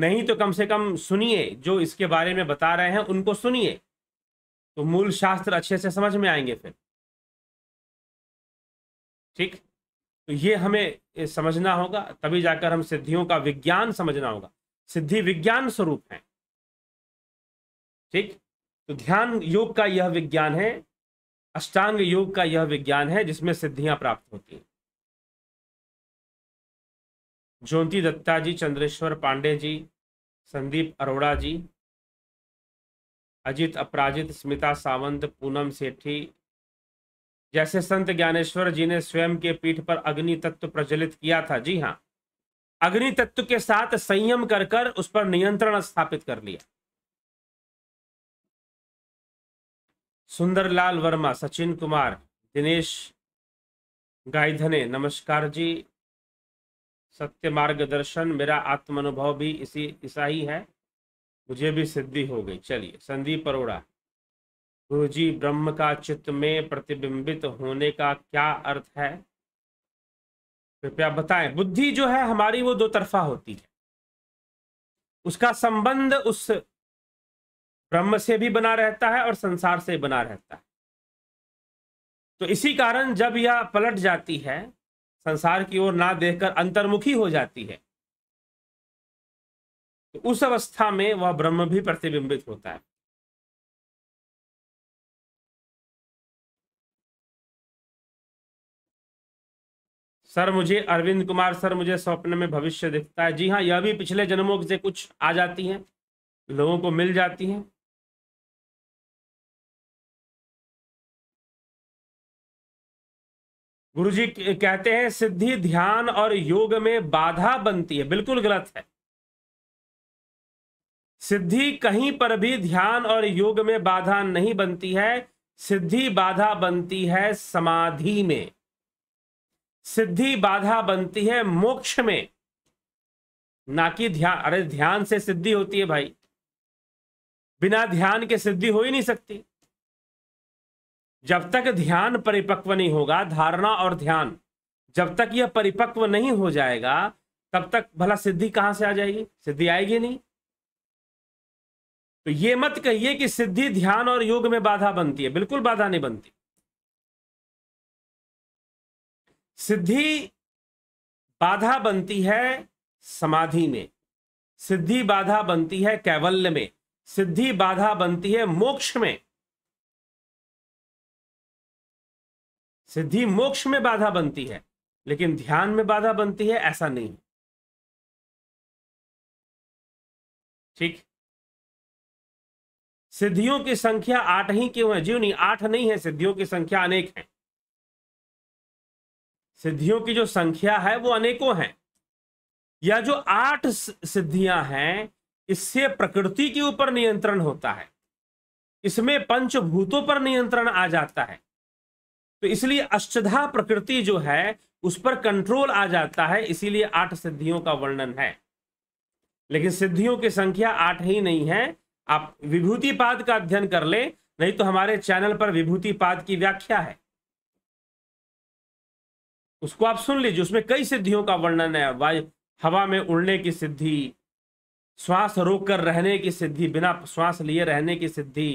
नहीं तो कम से कम सुनिए जो इसके बारे में बता रहे हैं उनको सुनिए तो मूल शास्त्र अच्छे से समझ में आएंगे फिर ठीक तो ये हमें समझना होगा तभी जाकर हम सिद्धियों का विज्ञान समझना होगा सिद्धि विज्ञान स्वरूप है ठीक तो ध्यान योग का यह विज्ञान है अष्टांग योग का यह विज्ञान है जिसमें सिद्धियां प्राप्त होती हैं ज्योति दत्ता जी चंद्रेश्वर पांडे जी संदीप अरोड़ा जी अजित अपराजित स्मिता सावंत पूनम सेठी जैसे संत ज्ञानेश्वर जी ने स्वयं के पीठ पर अग्नि तत्व प्रज्वलित किया था जी हाँ अग्नि तत्व के साथ संयम कर कर उस पर नियंत्रण स्थापित कर लिया सुंदरलाल वर्मा सचिन कुमार दिनेश गायधने नमस्कार जी सत्य मार्गदर्शन मेरा आत्म अनुभव भी इसी ही है मुझे भी सिद्धि हो गई चलिए संदीप अरोड़ा गुरु जी ब्रह्म का चित्त में प्रतिबिंबित होने का क्या अर्थ है कृपया बताएं बुद्धि जो है हमारी वो दो तरफा होती है उसका संबंध उस ब्रह्म से भी बना रहता है और संसार से बना रहता है तो इसी कारण जब यह पलट जाती है संसार की ओर ना देखकर अंतर्मुखी हो जाती है तो उस अवस्था में वह ब्रह्म भी प्रतिबिंबित होता है सर मुझे अरविंद कुमार सर मुझे स्वप्न में भविष्य दिखता है जी हाँ यह भी पिछले जन्मों से कुछ आ जाती है लोगों को मिल जाती है गुरुजी कहते हैं सिद्धि ध्यान और योग में बाधा बनती है बिल्कुल गलत है सिद्धि कहीं पर भी ध्यान और योग में बाधा नहीं बनती है सिद्धि बाधा बनती है समाधि में सिद्धि बाधा बनती है मोक्ष में ना कि ध्यान अरे ध्यान से सिद्धि होती है भाई बिना ध्यान के सिद्धि हो ही नहीं सकती जब तक ध्यान परिपक्व नहीं होगा धारणा और ध्यान जब तक यह परिपक्व नहीं हो जाएगा तब तक भला सिद्धि कहां से आ जाएगी सिद्धि आएगी नहीं तो ये मत कहिए कि सिद्धि ध्यान और योग में बाधा बनती है बिल्कुल बाधा नहीं बनती सिद्धि बाधा बनती है समाधि में सिद्धि बाधा बनती है कैवल्य में सिद्धि बाधा बनती है मोक्ष में सिद्धि मोक्ष में बाधा बनती है लेकिन ध्यान में बाधा बनती है ऐसा नहीं ठीक सिद्धियों की संख्या आठ ही क्यों है जीव नहीं आठ नहीं है सिद्धियों की संख्या अनेक है सिद्धियों की जो संख्या है वो अनेकों है या जो आठ सिद्धियां हैं इससे प्रकृति के ऊपर नियंत्रण होता है इसमें पंचभूतों पर नियंत्रण आ जाता है तो इसलिए अष्टधा प्रकृति जो है उस पर कंट्रोल आ जाता है इसीलिए आठ सिद्धियों का वर्णन है लेकिन सिद्धियों की संख्या आठ ही नहीं है आप विभूति पाद का अध्ययन कर ले नहीं तो हमारे चैनल पर विभूति पाद की व्याख्या है उसको आप सुन लीजिए उसमें कई सिद्धियों का वर्णन है वायु हवा में उड़ने की सिद्धि श्वास रोक कर रहने की सिद्धि बिना श्वास लिए रहने की सिद्धि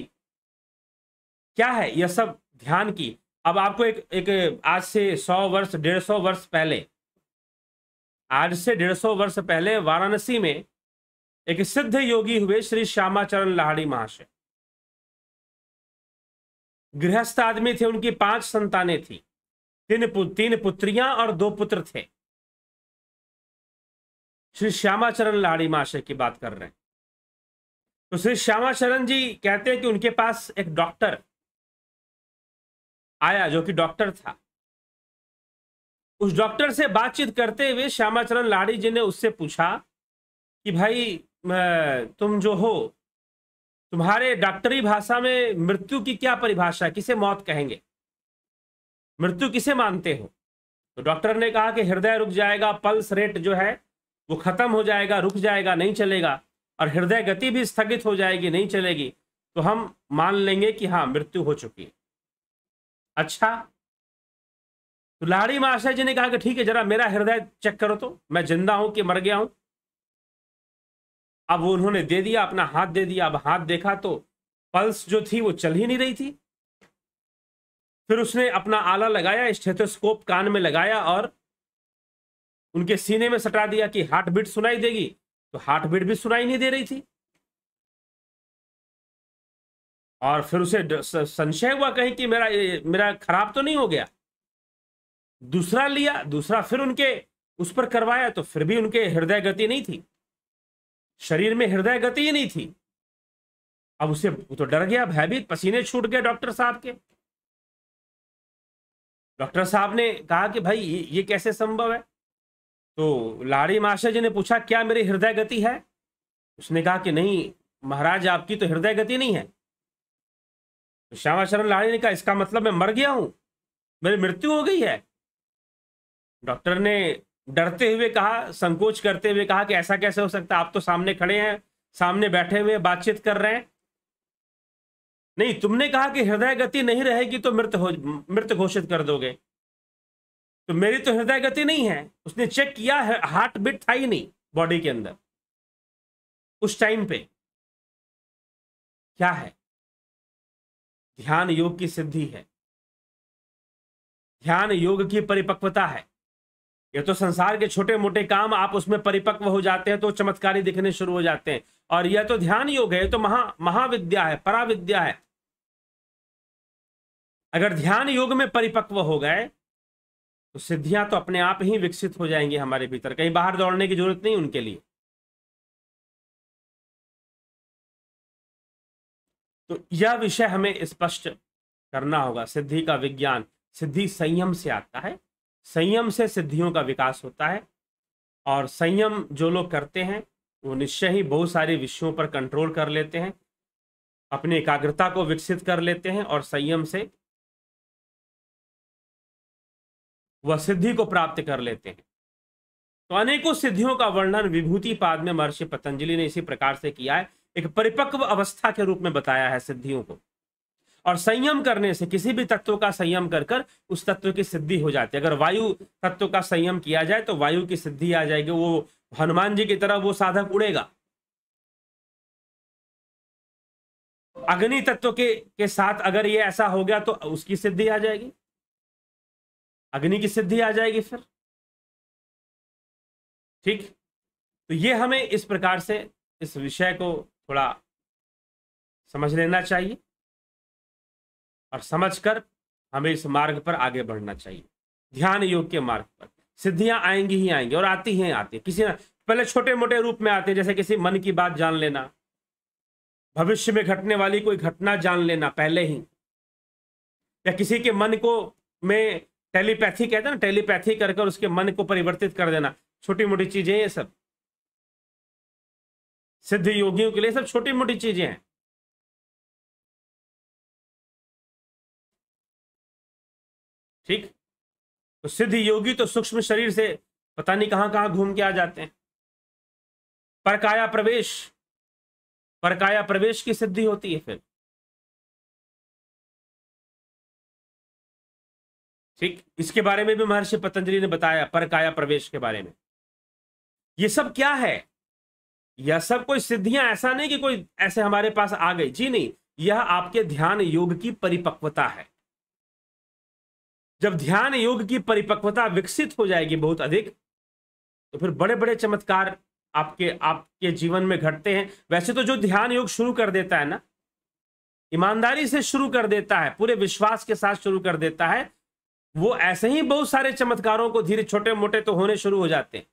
क्या है यह सब ध्यान की अब आपको एक एक आज से सौ वर्ष डेढ़ सौ वर्ष पहले आज से डेढ़ सौ वर्ष पहले वाराणसी में एक सिद्ध योगी हुए श्री श्यामाचरण लाहड़ी महाशय गृहस्थ आदमी थे उनकी पांच संतानें थी तीन पु, तीन पुत्रियां और दो पुत्र थे श्री श्यामाचरण लाहड़ी महाशय की बात कर रहे हैं तो श्री श्यामाचरण जी कहते हैं कि उनके पास एक डॉक्टर आया जो कि डॉक्टर था उस डॉक्टर से बातचीत करते हुए श्यामाचरण लाड़ी जी ने उससे पूछा कि भाई तुम जो हो तुम्हारे डॉक्टरी भाषा में मृत्यु की क्या परिभाषा किसे मौत कहेंगे मृत्यु किसे मानते हो तो डॉक्टर ने कहा कि हृदय रुक जाएगा पल्स रेट जो है वो खत्म हो जाएगा रुक जाएगा नहीं चलेगा और हृदय गति भी स्थगित हो जाएगी नहीं चलेगी तो हम मान लेंगे कि हाँ मृत्यु हो चुकी है अच्छा लाड़ी महाशय जी ने कहा कि ठीक है जरा मेरा हृदय चेक करो तो मैं जिंदा हूं कि मर गया हूं अब उन्होंने दे दिया अपना हाथ दे दिया अब हाथ देखा तो पल्स जो थी वो चल ही नहीं रही थी फिर उसने अपना आला लगाया स्टेथोस्कोप कान में लगाया और उनके सीने में सटा दिया कि हार्ट बीट सुनाई देगी तो हार्ट बीट भी सुनाई नहीं दे रही थी और फिर उसे संशय हुआ कहीं कि मेरा मेरा खराब तो नहीं हो गया दूसरा लिया दूसरा फिर उनके उस पर करवाया तो फिर भी उनके हृदय गति नहीं थी शरीर में हृदय गति ही नहीं थी अब उसे तो डर गया भयभीत पसीने छूट गए डॉक्टर साहब के डॉक्टर साहब ने कहा कि भाई ये कैसे संभव है तो लाड़ी महाशय जी ने पूछा क्या मेरी हृदय गति है उसने कहा कि नहीं महाराज आपकी तो हृदय गति नहीं है तो श्यामा शरण लाड़ी ने कहा इसका मतलब मैं मर गया हूं मेरी मृत्यु हो गई है डॉक्टर ने डरते हुए कहा संकोच करते हुए कहा कि ऐसा कैसे हो सकता आप तो सामने खड़े हैं सामने बैठे हुए बातचीत कर रहे हैं नहीं तुमने कहा कि हृदय गति नहीं रहेगी तो मृत हो मृत घोषित कर दोगे तो मेरी तो हृदय गति नहीं है उसने चेक किया हार्ट बीट था ही नहीं बॉडी के अंदर उस टाइम पे क्या है ध्यान योग की सिद्धि है ध्यान योग की परिपक्वता है ये तो संसार के छोटे मोटे काम आप उसमें परिपक्व हो जाते हैं तो चमत्कारी दिखने शुरू हो जाते हैं और यह तो ध्यान योग है तो महा महाविद्या है पराविद्या है अगर ध्यान योग में परिपक्व हो गए तो सिद्धियां तो अपने आप ही विकसित हो जाएंगी हमारे भीतर कहीं बाहर दौड़ने की जरूरत नहीं उनके लिए तो यह विषय हमें स्पष्ट करना होगा सिद्धि का विज्ञान सिद्धि संयम से आता है संयम से सिद्धियों का विकास होता है और संयम जो लोग करते हैं वो निश्चय ही बहुत सारे विषयों पर कंट्रोल कर लेते हैं अपनी एकाग्रता को विकसित कर लेते हैं और संयम से वह सिद्धि को प्राप्त कर लेते हैं तो अनेकों सिद्धियों का वर्णन विभूति पाद में महर्षि पतंजलि ने इसी प्रकार से किया है एक परिपक्व अवस्था के रूप में बताया है सिद्धियों को और संयम करने से किसी भी तत्व का संयम कर कर उस तत्व की सिद्धि हो जाती है अगर वायु तत्व का संयम किया जाए तो वायु की सिद्धि आ जाएगी वो हनुमान जी की तरह वो साधक उड़ेगा अग्नि तत्व के के साथ अगर ये ऐसा हो गया तो उसकी सिद्धि आ जाएगी अग्नि की सिद्धि आ जाएगी फिर ठीक तो ये हमें इस प्रकार से इस विषय को थोड़ा समझ लेना चाहिए और समझकर हमें इस मार्ग पर आगे बढ़ना चाहिए ध्यान योग के मार्ग पर सिद्धियां आएंगी ही आएंगी और आती हैं आती है। किसी ना पहले छोटे मोटे रूप में आते हैं जैसे किसी मन की बात जान लेना भविष्य में घटने वाली कोई घटना जान लेना पहले ही या किसी के मन को में टेलीपैथी कहते हैं ना टेलीपैथी कर उसके मन को परिवर्तित कर देना छोटी मोटी चीजें ये सब सिद्ध योगियों के लिए सब छोटी मोटी चीजें हैं ठीक तो सिद्ध योगी तो सूक्ष्म शरीर से पता नहीं कहां कहां घूम के आ जाते हैं परकाया प्रवेश परकाया प्रवेश की सिद्धि होती है फिर ठीक इसके बारे में भी महर्षि पतंजलि ने बताया परकाया प्रवेश के बारे में ये सब क्या है यह सब कोई सिद्धियां ऐसा नहीं कि कोई ऐसे हमारे पास आ गई जी नहीं यह आपके ध्यान योग की परिपक्वता है जब ध्यान योग की परिपक्वता विकसित हो जाएगी बहुत अधिक तो फिर बड़े बड़े चमत्कार आपके आपके जीवन में घटते हैं वैसे तो जो ध्यान योग शुरू कर देता है ना ईमानदारी से शुरू कर देता है पूरे विश्वास के साथ शुरू कर देता है वो ऐसे ही बहुत सारे चमत्कारों को धीरे छोटे मोटे तो होने शुरू हो जाते हैं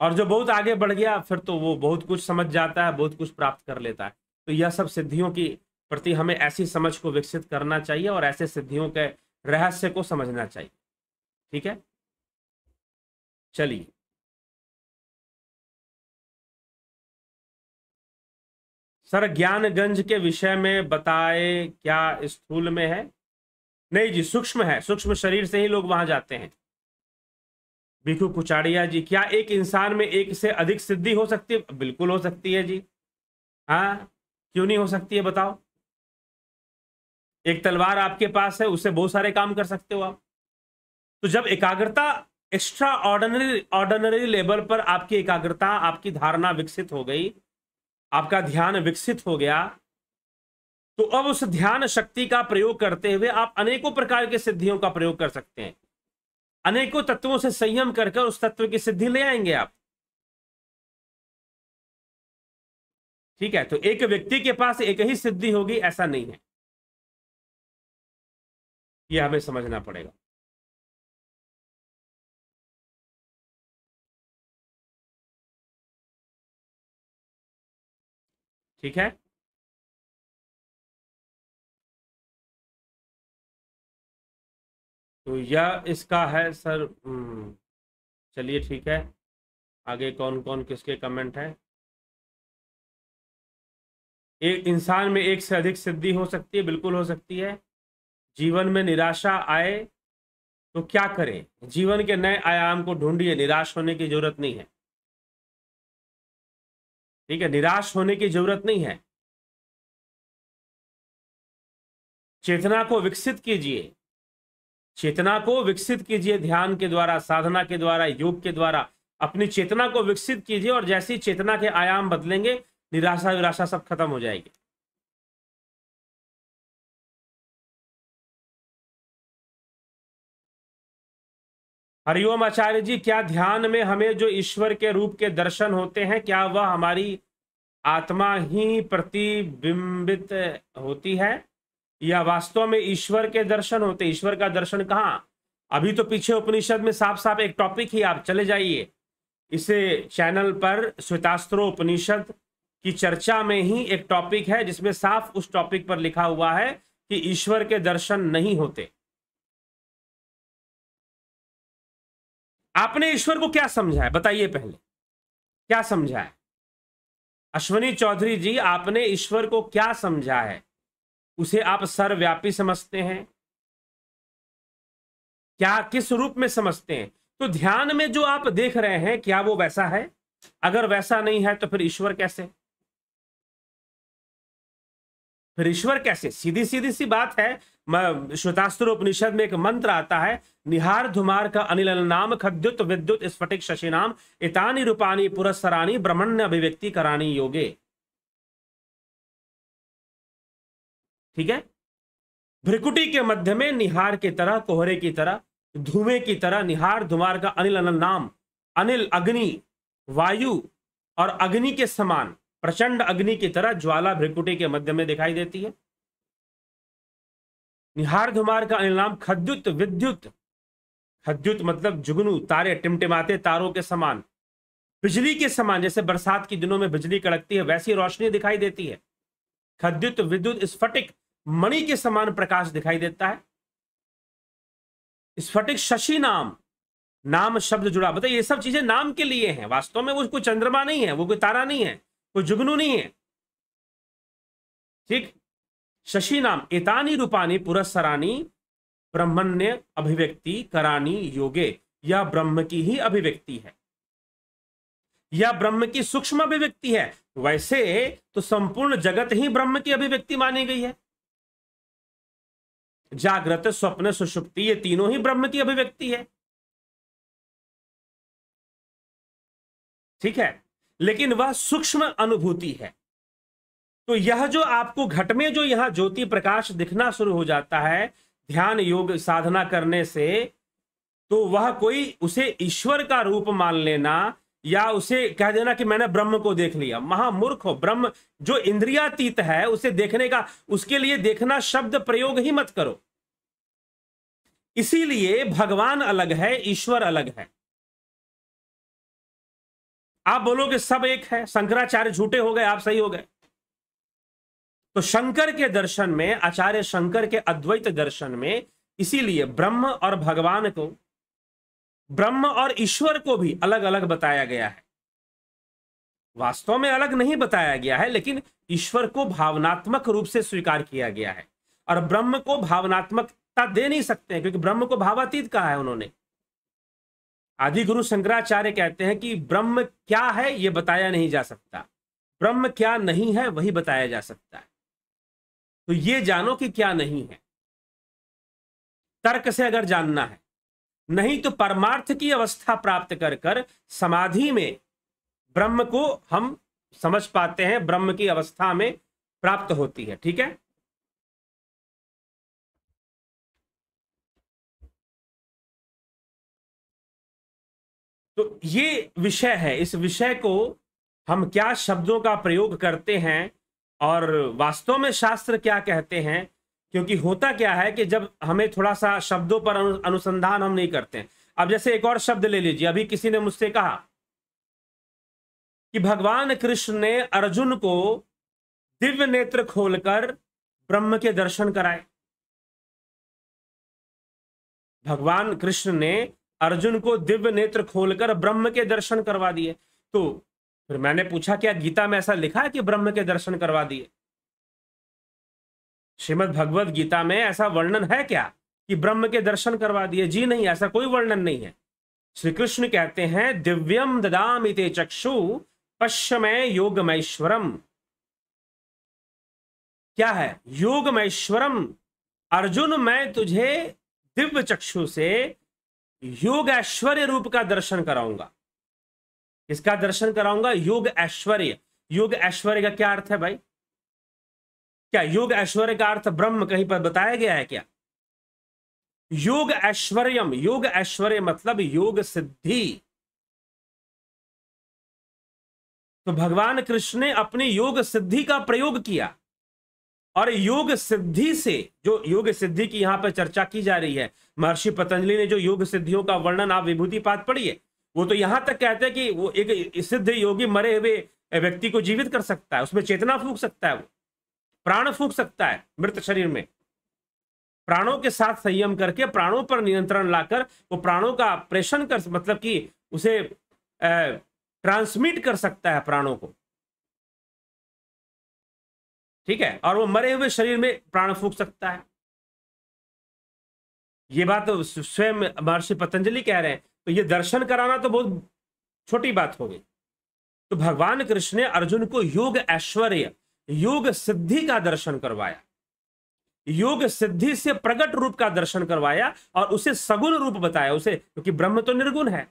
और जो बहुत आगे बढ़ गया फिर तो वो बहुत कुछ समझ जाता है बहुत कुछ प्राप्त कर लेता है तो यह सब सिद्धियों की प्रति हमें ऐसी समझ को विकसित करना चाहिए और ऐसे सिद्धियों के रहस्य को समझना चाहिए ठीक है चलिए सर ज्ञानगंज के विषय में बताए क्या स्थूल में है नहीं जी सूक्ष्म है सूक्ष्म शरीर से ही लोग वहां जाते हैं भिखु कुचाड़िया जी क्या एक इंसान में एक से अधिक सिद्धि हो सकती है बिल्कुल हो सकती है जी हाँ क्यों नहीं हो सकती है बताओ एक तलवार आपके पास है उससे बहुत सारे काम कर सकते हो आप तो जब एकाग्रता एक्स्ट्रा ऑर्डनरी ऑर्डनरी लेवल पर आपकी एकाग्रता आपकी धारणा विकसित हो गई आपका ध्यान विकसित हो गया तो अब उस ध्यान शक्ति का प्रयोग करते हुए आप अनेकों प्रकार के सिद्धियों का प्रयोग कर सकते हैं अनेकों तत्वों से संयम कर उस तत्व की सिद्धि ले आएंगे आप ठीक है तो एक व्यक्ति के पास एक ही सिद्धि होगी ऐसा नहीं है यह हमें समझना पड़ेगा ठीक है तो यह इसका है सर हम्म, चलिए ठीक है आगे कौन कौन किसके कमेंट हैं एक इंसान में एक से अधिक सिद्धि हो सकती है बिल्कुल हो सकती है जीवन में निराशा आए तो क्या करें जीवन के नए आयाम को ढूंढिए निराश होने की जरूरत नहीं है ठीक है निराश होने की जरूरत नहीं है चेतना को विकसित कीजिए चेतना को विकसित कीजिए ध्यान के द्वारा साधना के द्वारा योग के द्वारा अपनी चेतना को विकसित कीजिए और जैसी चेतना के आयाम बदलेंगे निराशा विराशा सब खत्म हो जाएगी हरिओम आचार्य जी क्या ध्यान में हमें जो ईश्वर के रूप के दर्शन होते हैं क्या वह हमारी आत्मा ही प्रतिबिंबित होती है या वास्तव में ईश्वर के दर्शन होते ईश्वर का दर्शन कहाँ अभी तो पीछे उपनिषद में साफ साफ एक टॉपिक ही आप चले जाइए इसे चैनल पर श्वेतास्त्रो उपनिषद की चर्चा में ही एक टॉपिक है जिसमें साफ उस टॉपिक पर लिखा हुआ है कि ईश्वर के दर्शन नहीं होते आपने ईश्वर को क्या समझा है बताइए पहले क्या समझा है अश्वनी चौधरी जी आपने ईश्वर को क्या समझा है उसे आप सर्वव्यापी समझते हैं क्या किस रूप में समझते हैं तो ध्यान में जो आप देख रहे हैं क्या वो वैसा है अगर वैसा नहीं है तो फिर ईश्वर कैसे फिर ईश्वर कैसे सीधी सीधी सी बात है श्वेतास्त्र उपनिषद में एक मंत्र आता है निहार धुमार का अनिल नाम खद्युत विद्युत स्फटिक शशि नाम इतानी रूपानी पुरस्तरानी ब्रह्मण्य अभिव्यक्ति करानी योगे ठीक है भ्रिकुटी के मध्य में निहार की तरह कोहरे की तरह धुएं की तरह निहार धुमार का अनिल अनिल नाम अनिल अग्नि वायु और अग्नि के समान प्रचंड अग्नि की तरह ज्वाला भ्रिकुटी के मध्य में दिखाई देती है निहार धुमार का अनिल नाम खद्युत विद्युत खद्युत मतलब जुगनू तारे टिमटिमाते तारों के समान बिजली के समान जैसे बरसात के दिनों में बिजली कड़कती है वैसी रोशनी दिखाई देती है खद्युत विद्युत स्फटिक मणि के समान प्रकाश दिखाई देता है स्फटिक शशि नाम नाम शब्द जुड़ा बताइए ये सब चीजें नाम के लिए हैं वास्तव में वो कोई चंद्रमा नहीं है वो कोई तारा नहीं है कोई जुगनू नहीं है ठीक शशि नाम एतानी रूपानी पुरस्सरानी ब्रह्मण्य अभिव्यक्ति करानी योगे यह ब्रह्म की ही अभिव्यक्ति है या ब्रह्म की सूक्ष्म अभिव्यक्ति है वैसे तो संपूर्ण जगत ही ब्रह्म की अभिव्यक्ति मानी गई है जागृत स्वप्न सुषुप्ति ये तीनों ही ब्रह्म की अभिव्यक्ति है ठीक है लेकिन वह सूक्ष्म अनुभूति है तो यह जो आपको घट में जो यहां ज्योति प्रकाश दिखना शुरू हो जाता है ध्यान योग साधना करने से तो वह कोई उसे ईश्वर का रूप मान लेना या उसे कह देना कि मैंने ब्रह्म को देख लिया महामूर्ख हो ब्रह्म जो इंद्रियातीत है उसे देखने का उसके लिए देखना शब्द प्रयोग ही मत करो इसीलिए भगवान अलग है ईश्वर अलग है आप बोलोगे सब एक है शंकराचार्य झूठे हो गए आप सही हो गए तो शंकर के दर्शन में आचार्य शंकर के अद्वैत दर्शन में इसीलिए ब्रह्म और भगवान को ब्रह्म और ईश्वर को भी अलग अलग बताया गया है वास्तव में अलग नहीं बताया गया है लेकिन ईश्वर को भावनात्मक रूप से स्वीकार किया गया है और ब्रह्म को भावनात्मकता दे नहीं सकते हैं क्योंकि ब्रह्म को भावातीत कहा है उन्होंने आदि गुरु शंकराचार्य कहते हैं कि ब्रह्म क्या है ये बताया नहीं जा सकता ब्रह्म क्या नहीं है वही बताया जा सकता है तो ये जानो कि क्या नहीं है तर्क से अगर जानना है नहीं तो परमार्थ की अवस्था प्राप्त कर कर समाधि में ब्रह्म को हम समझ पाते हैं ब्रह्म की अवस्था में प्राप्त होती है ठीक है तो ये विषय है इस विषय को हम क्या शब्दों का प्रयोग करते हैं और वास्तव में शास्त्र क्या कहते हैं क्योंकि होता क्या है कि जब हमें थोड़ा सा शब्दों पर अनुसंधान हम नहीं करते हैं अब जैसे एक और शब्द ले लीजिए अभी किसी ने मुझसे कहा कि भगवान कृष्ण ने अर्जुन को दिव्य नेत्र खोलकर ब्रह्म के दर्शन कराए भगवान कृष्ण ने अर्जुन को दिव्य नेत्र खोलकर ब्रह्म के दर्शन करवा दिए तो फिर मैंने पूछा क्या गीता में ऐसा लिखा है कि ब्रह्म के दर्शन करवा दिए श्रीमद भगवद गीता में ऐसा वर्णन है क्या कि ब्रह्म के दर्शन करवा दिए जी नहीं ऐसा कोई वर्णन नहीं है श्री कृष्ण कहते हैं दिव्यम ददामिते चक्षु पश्चमय योगमैश्वरम क्या है योगमैश्वरम अर्जुन मैं तुझे दिव्य चक्षु से योग ऐश्वर्य रूप का दर्शन कराऊंगा इसका दर्शन कराऊंगा योग ऐश्वर्य योग ऐश्वर्य का क्या अर्थ है भाई क्या योग ऐश्वर्य का अर्थ ब्रह्म कहीं पर बताया गया है क्या योग ऐश्वर्यम योग ऐश्वर्य मतलब योग सिद्धि तो भगवान कृष्ण ने अपने योग सिद्धि का प्रयोग किया और योग सिद्धि से जो योग सिद्धि की यहां पर चर्चा की जा रही है महर्षि पतंजलि ने जो योग सिद्धियों का वर्णन आप विभूति पाठ पढ़िए वो तो यहां तक कहते हैं कि वो एक सिद्ध योगी मरे हुए व्यक्ति को जीवित कर सकता है उसमें चेतना फूक सकता है वो प्राण फूक सकता है मृत शरीर में प्राणों के साथ संयम करके प्राणों पर नियंत्रण लाकर वो प्राणों का ऑपरेशन कर मतलब कि उसे ट्रांसमिट कर सकता है प्राणों को ठीक है और वो मरे हुए शरीर में प्राण फूक सकता है ये बात तो स्वयं महर्षि पतंजलि कह रहे हैं तो ये दर्शन कराना तो बहुत छोटी बात हो गई तो भगवान कृष्ण ने अर्जुन को योग ऐश्वर्य योग सिद्धि का दर्शन करवाया योग सिद्धि से प्रकट रूप का दर्शन करवाया और उसे सगुण रूप बताया उसे क्योंकि ब्रह्म तो निर्गुण है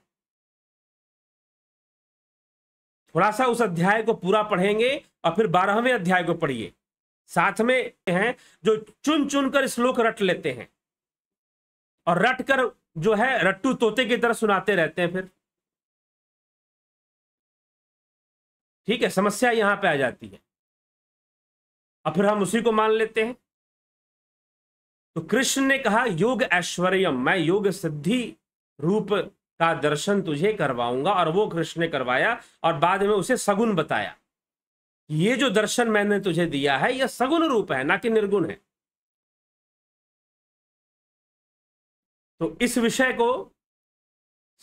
थोड़ा सा उस अध्याय को पूरा पढ़ेंगे और फिर बारहवें अध्याय को पढ़िए साथ में हैं जो चुन चुन कर श्लोक रट लेते हैं और रट कर जो है रट्टू तोते की तरह सुनाते रहते हैं फिर ठीक है समस्या यहां पे आ जाती है और फिर हम उसी को मान लेते हैं तो कृष्ण ने कहा योग ऐश्वर्यम मैं योग सिद्धि रूप का दर्शन तुझे करवाऊंगा और वो कृष्ण ने करवाया और बाद में उसे सगुण बताया ये जो दर्शन मैंने तुझे दिया है यह सगुण रूप है ना कि निर्गुण है तो इस विषय को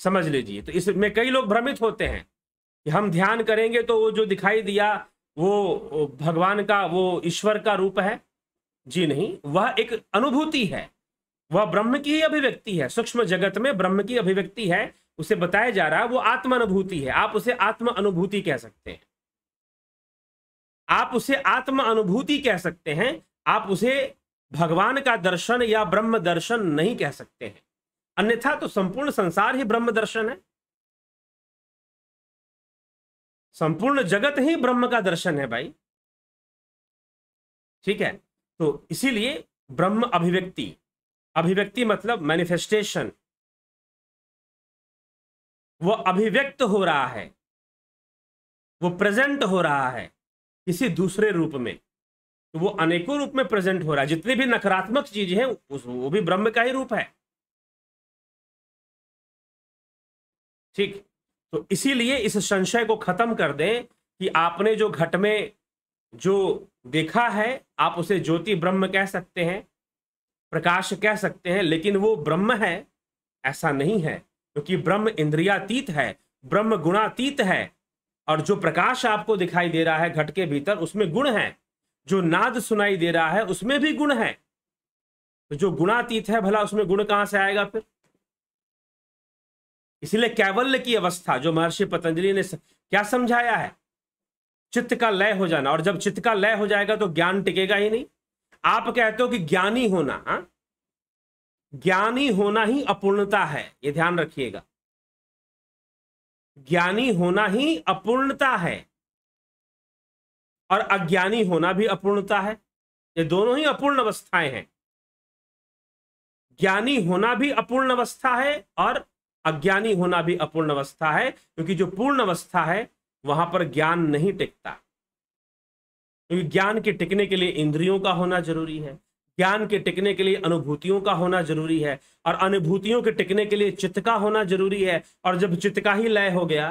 समझ लीजिए तो इसमें कई लोग भ्रमित होते हैं कि हम ध्यान करेंगे तो वो जो दिखाई दिया वो भगवान का वो ईश्वर का रूप है जी नहीं वह एक अनुभूति है वह ब्रह्म की ही अभिव्यक्ति है सूक्ष्म जगत में ब्रह्म की अभिव्यक्ति है उसे बताया जा रहा है वो आत्म अनुभूति है आप उसे आत्म अनुभूति कह सकते हैं आप उसे आत्म अनुभूति कह सकते हैं आप उसे भगवान का दर्शन या ब्रह्म दर्शन नहीं कह सकते हैं अन्यथा तो संपूर्ण संसार ही ब्रह्म दर्शन है संपूर्ण जगत ही ब्रह्म का दर्शन है भाई ठीक है तो इसीलिए ब्रह्म अभिव्यक्ति अभिव्यक्ति मतलब मैनिफेस्टेशन वो अभिव्यक्त हो रहा है वो प्रेजेंट हो रहा है किसी दूसरे रूप में तो वो अनेकों रूप में प्रेजेंट हो रहा है जितनी भी नकारात्मक चीज है वो भी ब्रह्म का ही रूप है ठीक तो इसीलिए इस संशय को खत्म कर दें कि आपने जो घट में जो देखा है आप उसे ज्योति ब्रह्म कह सकते हैं प्रकाश कह सकते हैं लेकिन वो ब्रह्म है ऐसा नहीं है क्योंकि ब्रह्म इंद्रियातीत है ब्रह्म गुणातीत है और जो प्रकाश आपको दिखाई दे रहा है घट के भीतर उसमें गुण है जो नाद सुनाई दे रहा है उसमें भी गुण है तो जो गुणातीत है भला उसमें गुण कहां से आएगा फिर इसलिए कैवल्य की अवस्था जो महर्षि पतंजलि ने क्या समझाया है चित्त का लय हो जाना और जब चित्त का लय हो जाएगा तो ज्ञान टिकेगा ही नहीं आप कहते हो कि ज्ञानी होना हा? ज्ञानी होना ही अपूर्णता है ये ध्यान रखिएगा ज्ञानी होना ही अपूर्णता है और अज्ञानी होना भी अपूर्णता है ये दोनों ही अपूर्ण अवस्थाएं हैं ज्ञानी होना भी अपूर्ण अवस्था है और अज्ञानी होना भी अपूर्ण अवस्था है क्योंकि जो पूर्ण अवस्था है वहां पर ज्ञान नहीं टिकता क्योंकि ज्ञान के टिकने के लिए इंद्रियों का होना जरूरी है ज्ञान के टिकने के लिए अनुभूतियों का होना जरूरी है और अनुभूतियों के टिकने के लिए चित्त का होना जरूरी है और जब चित्त का ही लय हो गया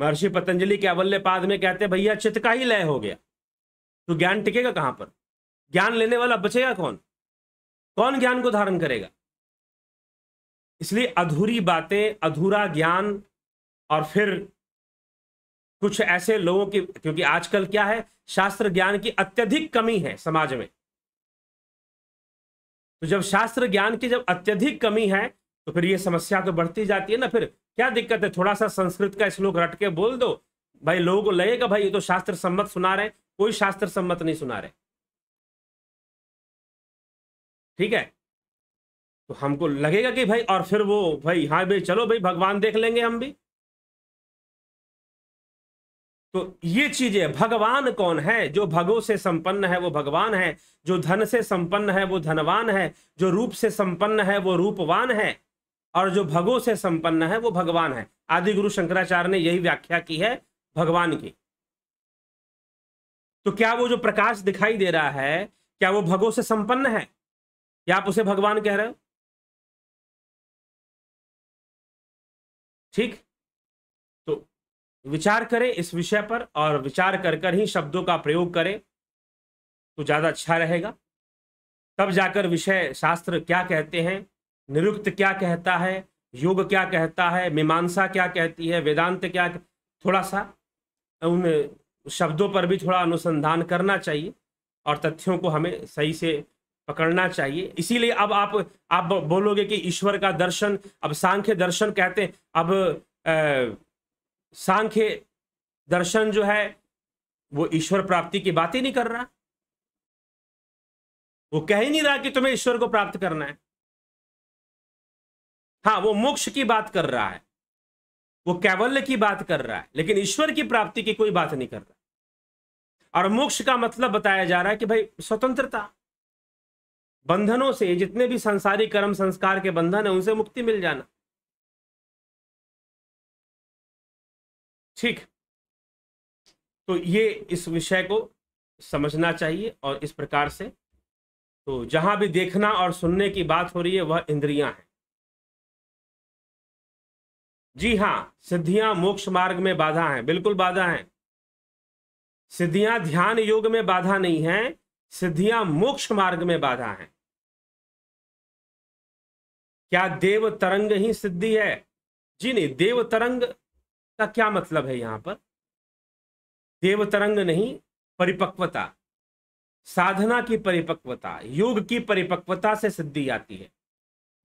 महर्षि पतंजलि के अवल्य पाद में कहते हैं भैया चित्त का ही लय हो गया तो ज्ञान टिकेगा कहां पर ज्ञान लेने वाला बचेगा कौन कौन ज्ञान को धारण करेगा इसलिए अधूरी बातें अधूरा ज्ञान और फिर कुछ ऐसे लोगों की क्योंकि आजकल क्या है शास्त्र ज्ञान की अत्यधिक कमी है समाज में तो जब शास्त्र ज्ञान की जब अत्यधिक कमी है तो फिर ये समस्या तो बढ़ती जाती है ना फिर क्या दिक्कत है थोड़ा सा संस्कृत का श्लोक रट के बोल दो भाई लोगों को लगेगा भाई ये तो शास्त्र सम्मत सुना रहे हैं कोई शास्त्र सम्मत नहीं सुना रहे ठीक है तो हमको लगेगा कि भाई और फिर वो भाई हाँ भाई चलो भाई भगवान देख लेंगे हम भी तो ये चीजें भगवान कौन है जो भगो से संपन्न है वो भगवान है जो धन से संपन्न है वो धनवान है जो रूप से संपन्न है वो रूपवान है और जो भगो से संपन्न है वो भगवान है आदि गुरु शंकराचार्य ने यही व्याख्या की है भगवान की तो क्या वो जो प्रकाश दिखाई दे रहा है क्या वो भगो से संपन्न है क्या आप उसे भगवान कह रहे हो ठीक तो विचार करें इस विषय पर और विचार कर कर ही शब्दों का प्रयोग करें तो ज़्यादा अच्छा रहेगा तब जाकर विषय शास्त्र क्या कहते हैं निरुक्त क्या कहता है योग क्या कहता है मीमांसा क्या कहती है वेदांत क्या थोड़ा सा उन शब्दों पर भी थोड़ा अनुसंधान करना चाहिए और तथ्यों को हमें सही से पकड़ना चाहिए इसीलिए अब आप आप बोलोगे कि ईश्वर का दर्शन अब सांख्य दर्शन कहते हैं अब सांख्य दर्शन जो है वो ईश्वर प्राप्ति की बात ही नहीं कर रहा वो कह ही नहीं रहा कि तुम्हें ईश्वर को प्राप्त करना है हाँ वो मोक्ष की बात कर रहा है वो कैवल्य की बात कर रहा है लेकिन ईश्वर की प्राप्ति की कोई बात नहीं कर रहा और मोक्ष का मतलब बताया जा रहा है कि भाई स्वतंत्रता बंधनों से जितने भी संसारी कर्म संस्कार के बंधन है उनसे मुक्ति मिल जाना ठीक तो ये इस विषय को समझना चाहिए और इस प्रकार से तो जहां भी देखना और सुनने की बात हो रही है वह इंद्रियां हैं जी हां सिद्धियां मोक्ष मार्ग में बाधा हैं बिल्कुल बाधा हैं सिद्धियां ध्यान योग में बाधा नहीं है सिद्धियां मोक्ष मार्ग में बाधा हैं क्या देव तरंग ही सिद्धि है जी नहीं देव तरंग का क्या मतलब है यहां पर देव तरंग नहीं परिपक्वता साधना की परिपक्वता योग की परिपक्वता से सिद्धि आती है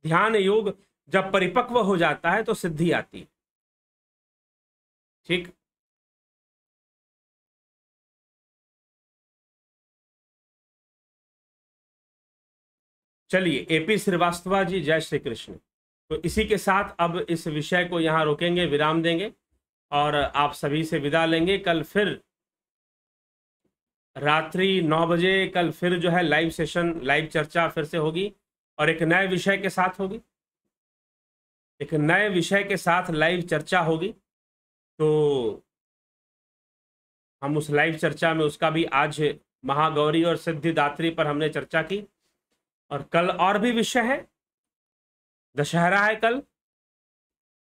ध्यान योग जब परिपक्व हो जाता है तो सिद्धि आती है ठीक चलिए एपी श्रीवास्तवा जी जय श्री कृष्ण तो इसी के साथ अब इस विषय को यहाँ रोकेंगे विराम देंगे और आप सभी से विदा लेंगे कल फिर रात्रि नौ बजे कल फिर जो है लाइव सेशन लाइव चर्चा फिर से होगी और एक नए विषय के साथ होगी एक नए विषय के साथ लाइव चर्चा होगी तो हम उस लाइव चर्चा में उसका भी आज महागौरी और सिद्धिदात्री पर हमने चर्चा की और कल और भी विषय है दशहरा है कल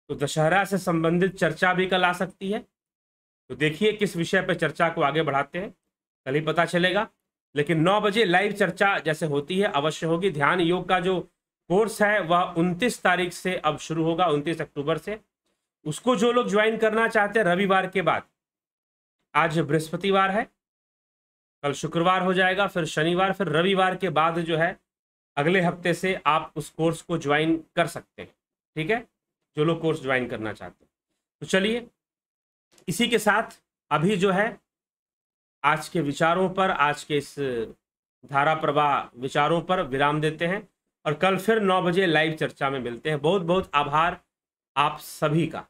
तो दशहरा से संबंधित चर्चा भी कल आ सकती है तो देखिए किस विषय पर चर्चा को आगे बढ़ाते हैं कल ही पता चलेगा लेकिन नौ बजे लाइव चर्चा जैसे होती है अवश्य होगी ध्यान योग का जो कोर्स है वह उनतीस तारीख से अब शुरू होगा उनतीस अक्टूबर से उसको जो लोग ज्वाइन करना चाहते हैं रविवार के बाद आज बृहस्पतिवार है कल शुक्रवार हो जाएगा फिर शनिवार फिर रविवार के बाद जो है अगले हफ्ते से आप उस कोर्स को ज्वाइन कर सकते हैं ठीक है जो लोग कोर्स ज्वाइन करना चाहते हैं तो चलिए इसी के साथ अभी जो है आज के विचारों पर आज के इस धारा प्रवाह विचारों पर विराम देते हैं और कल फिर नौ बजे लाइव चर्चा में मिलते हैं बहुत बहुत आभार आप सभी का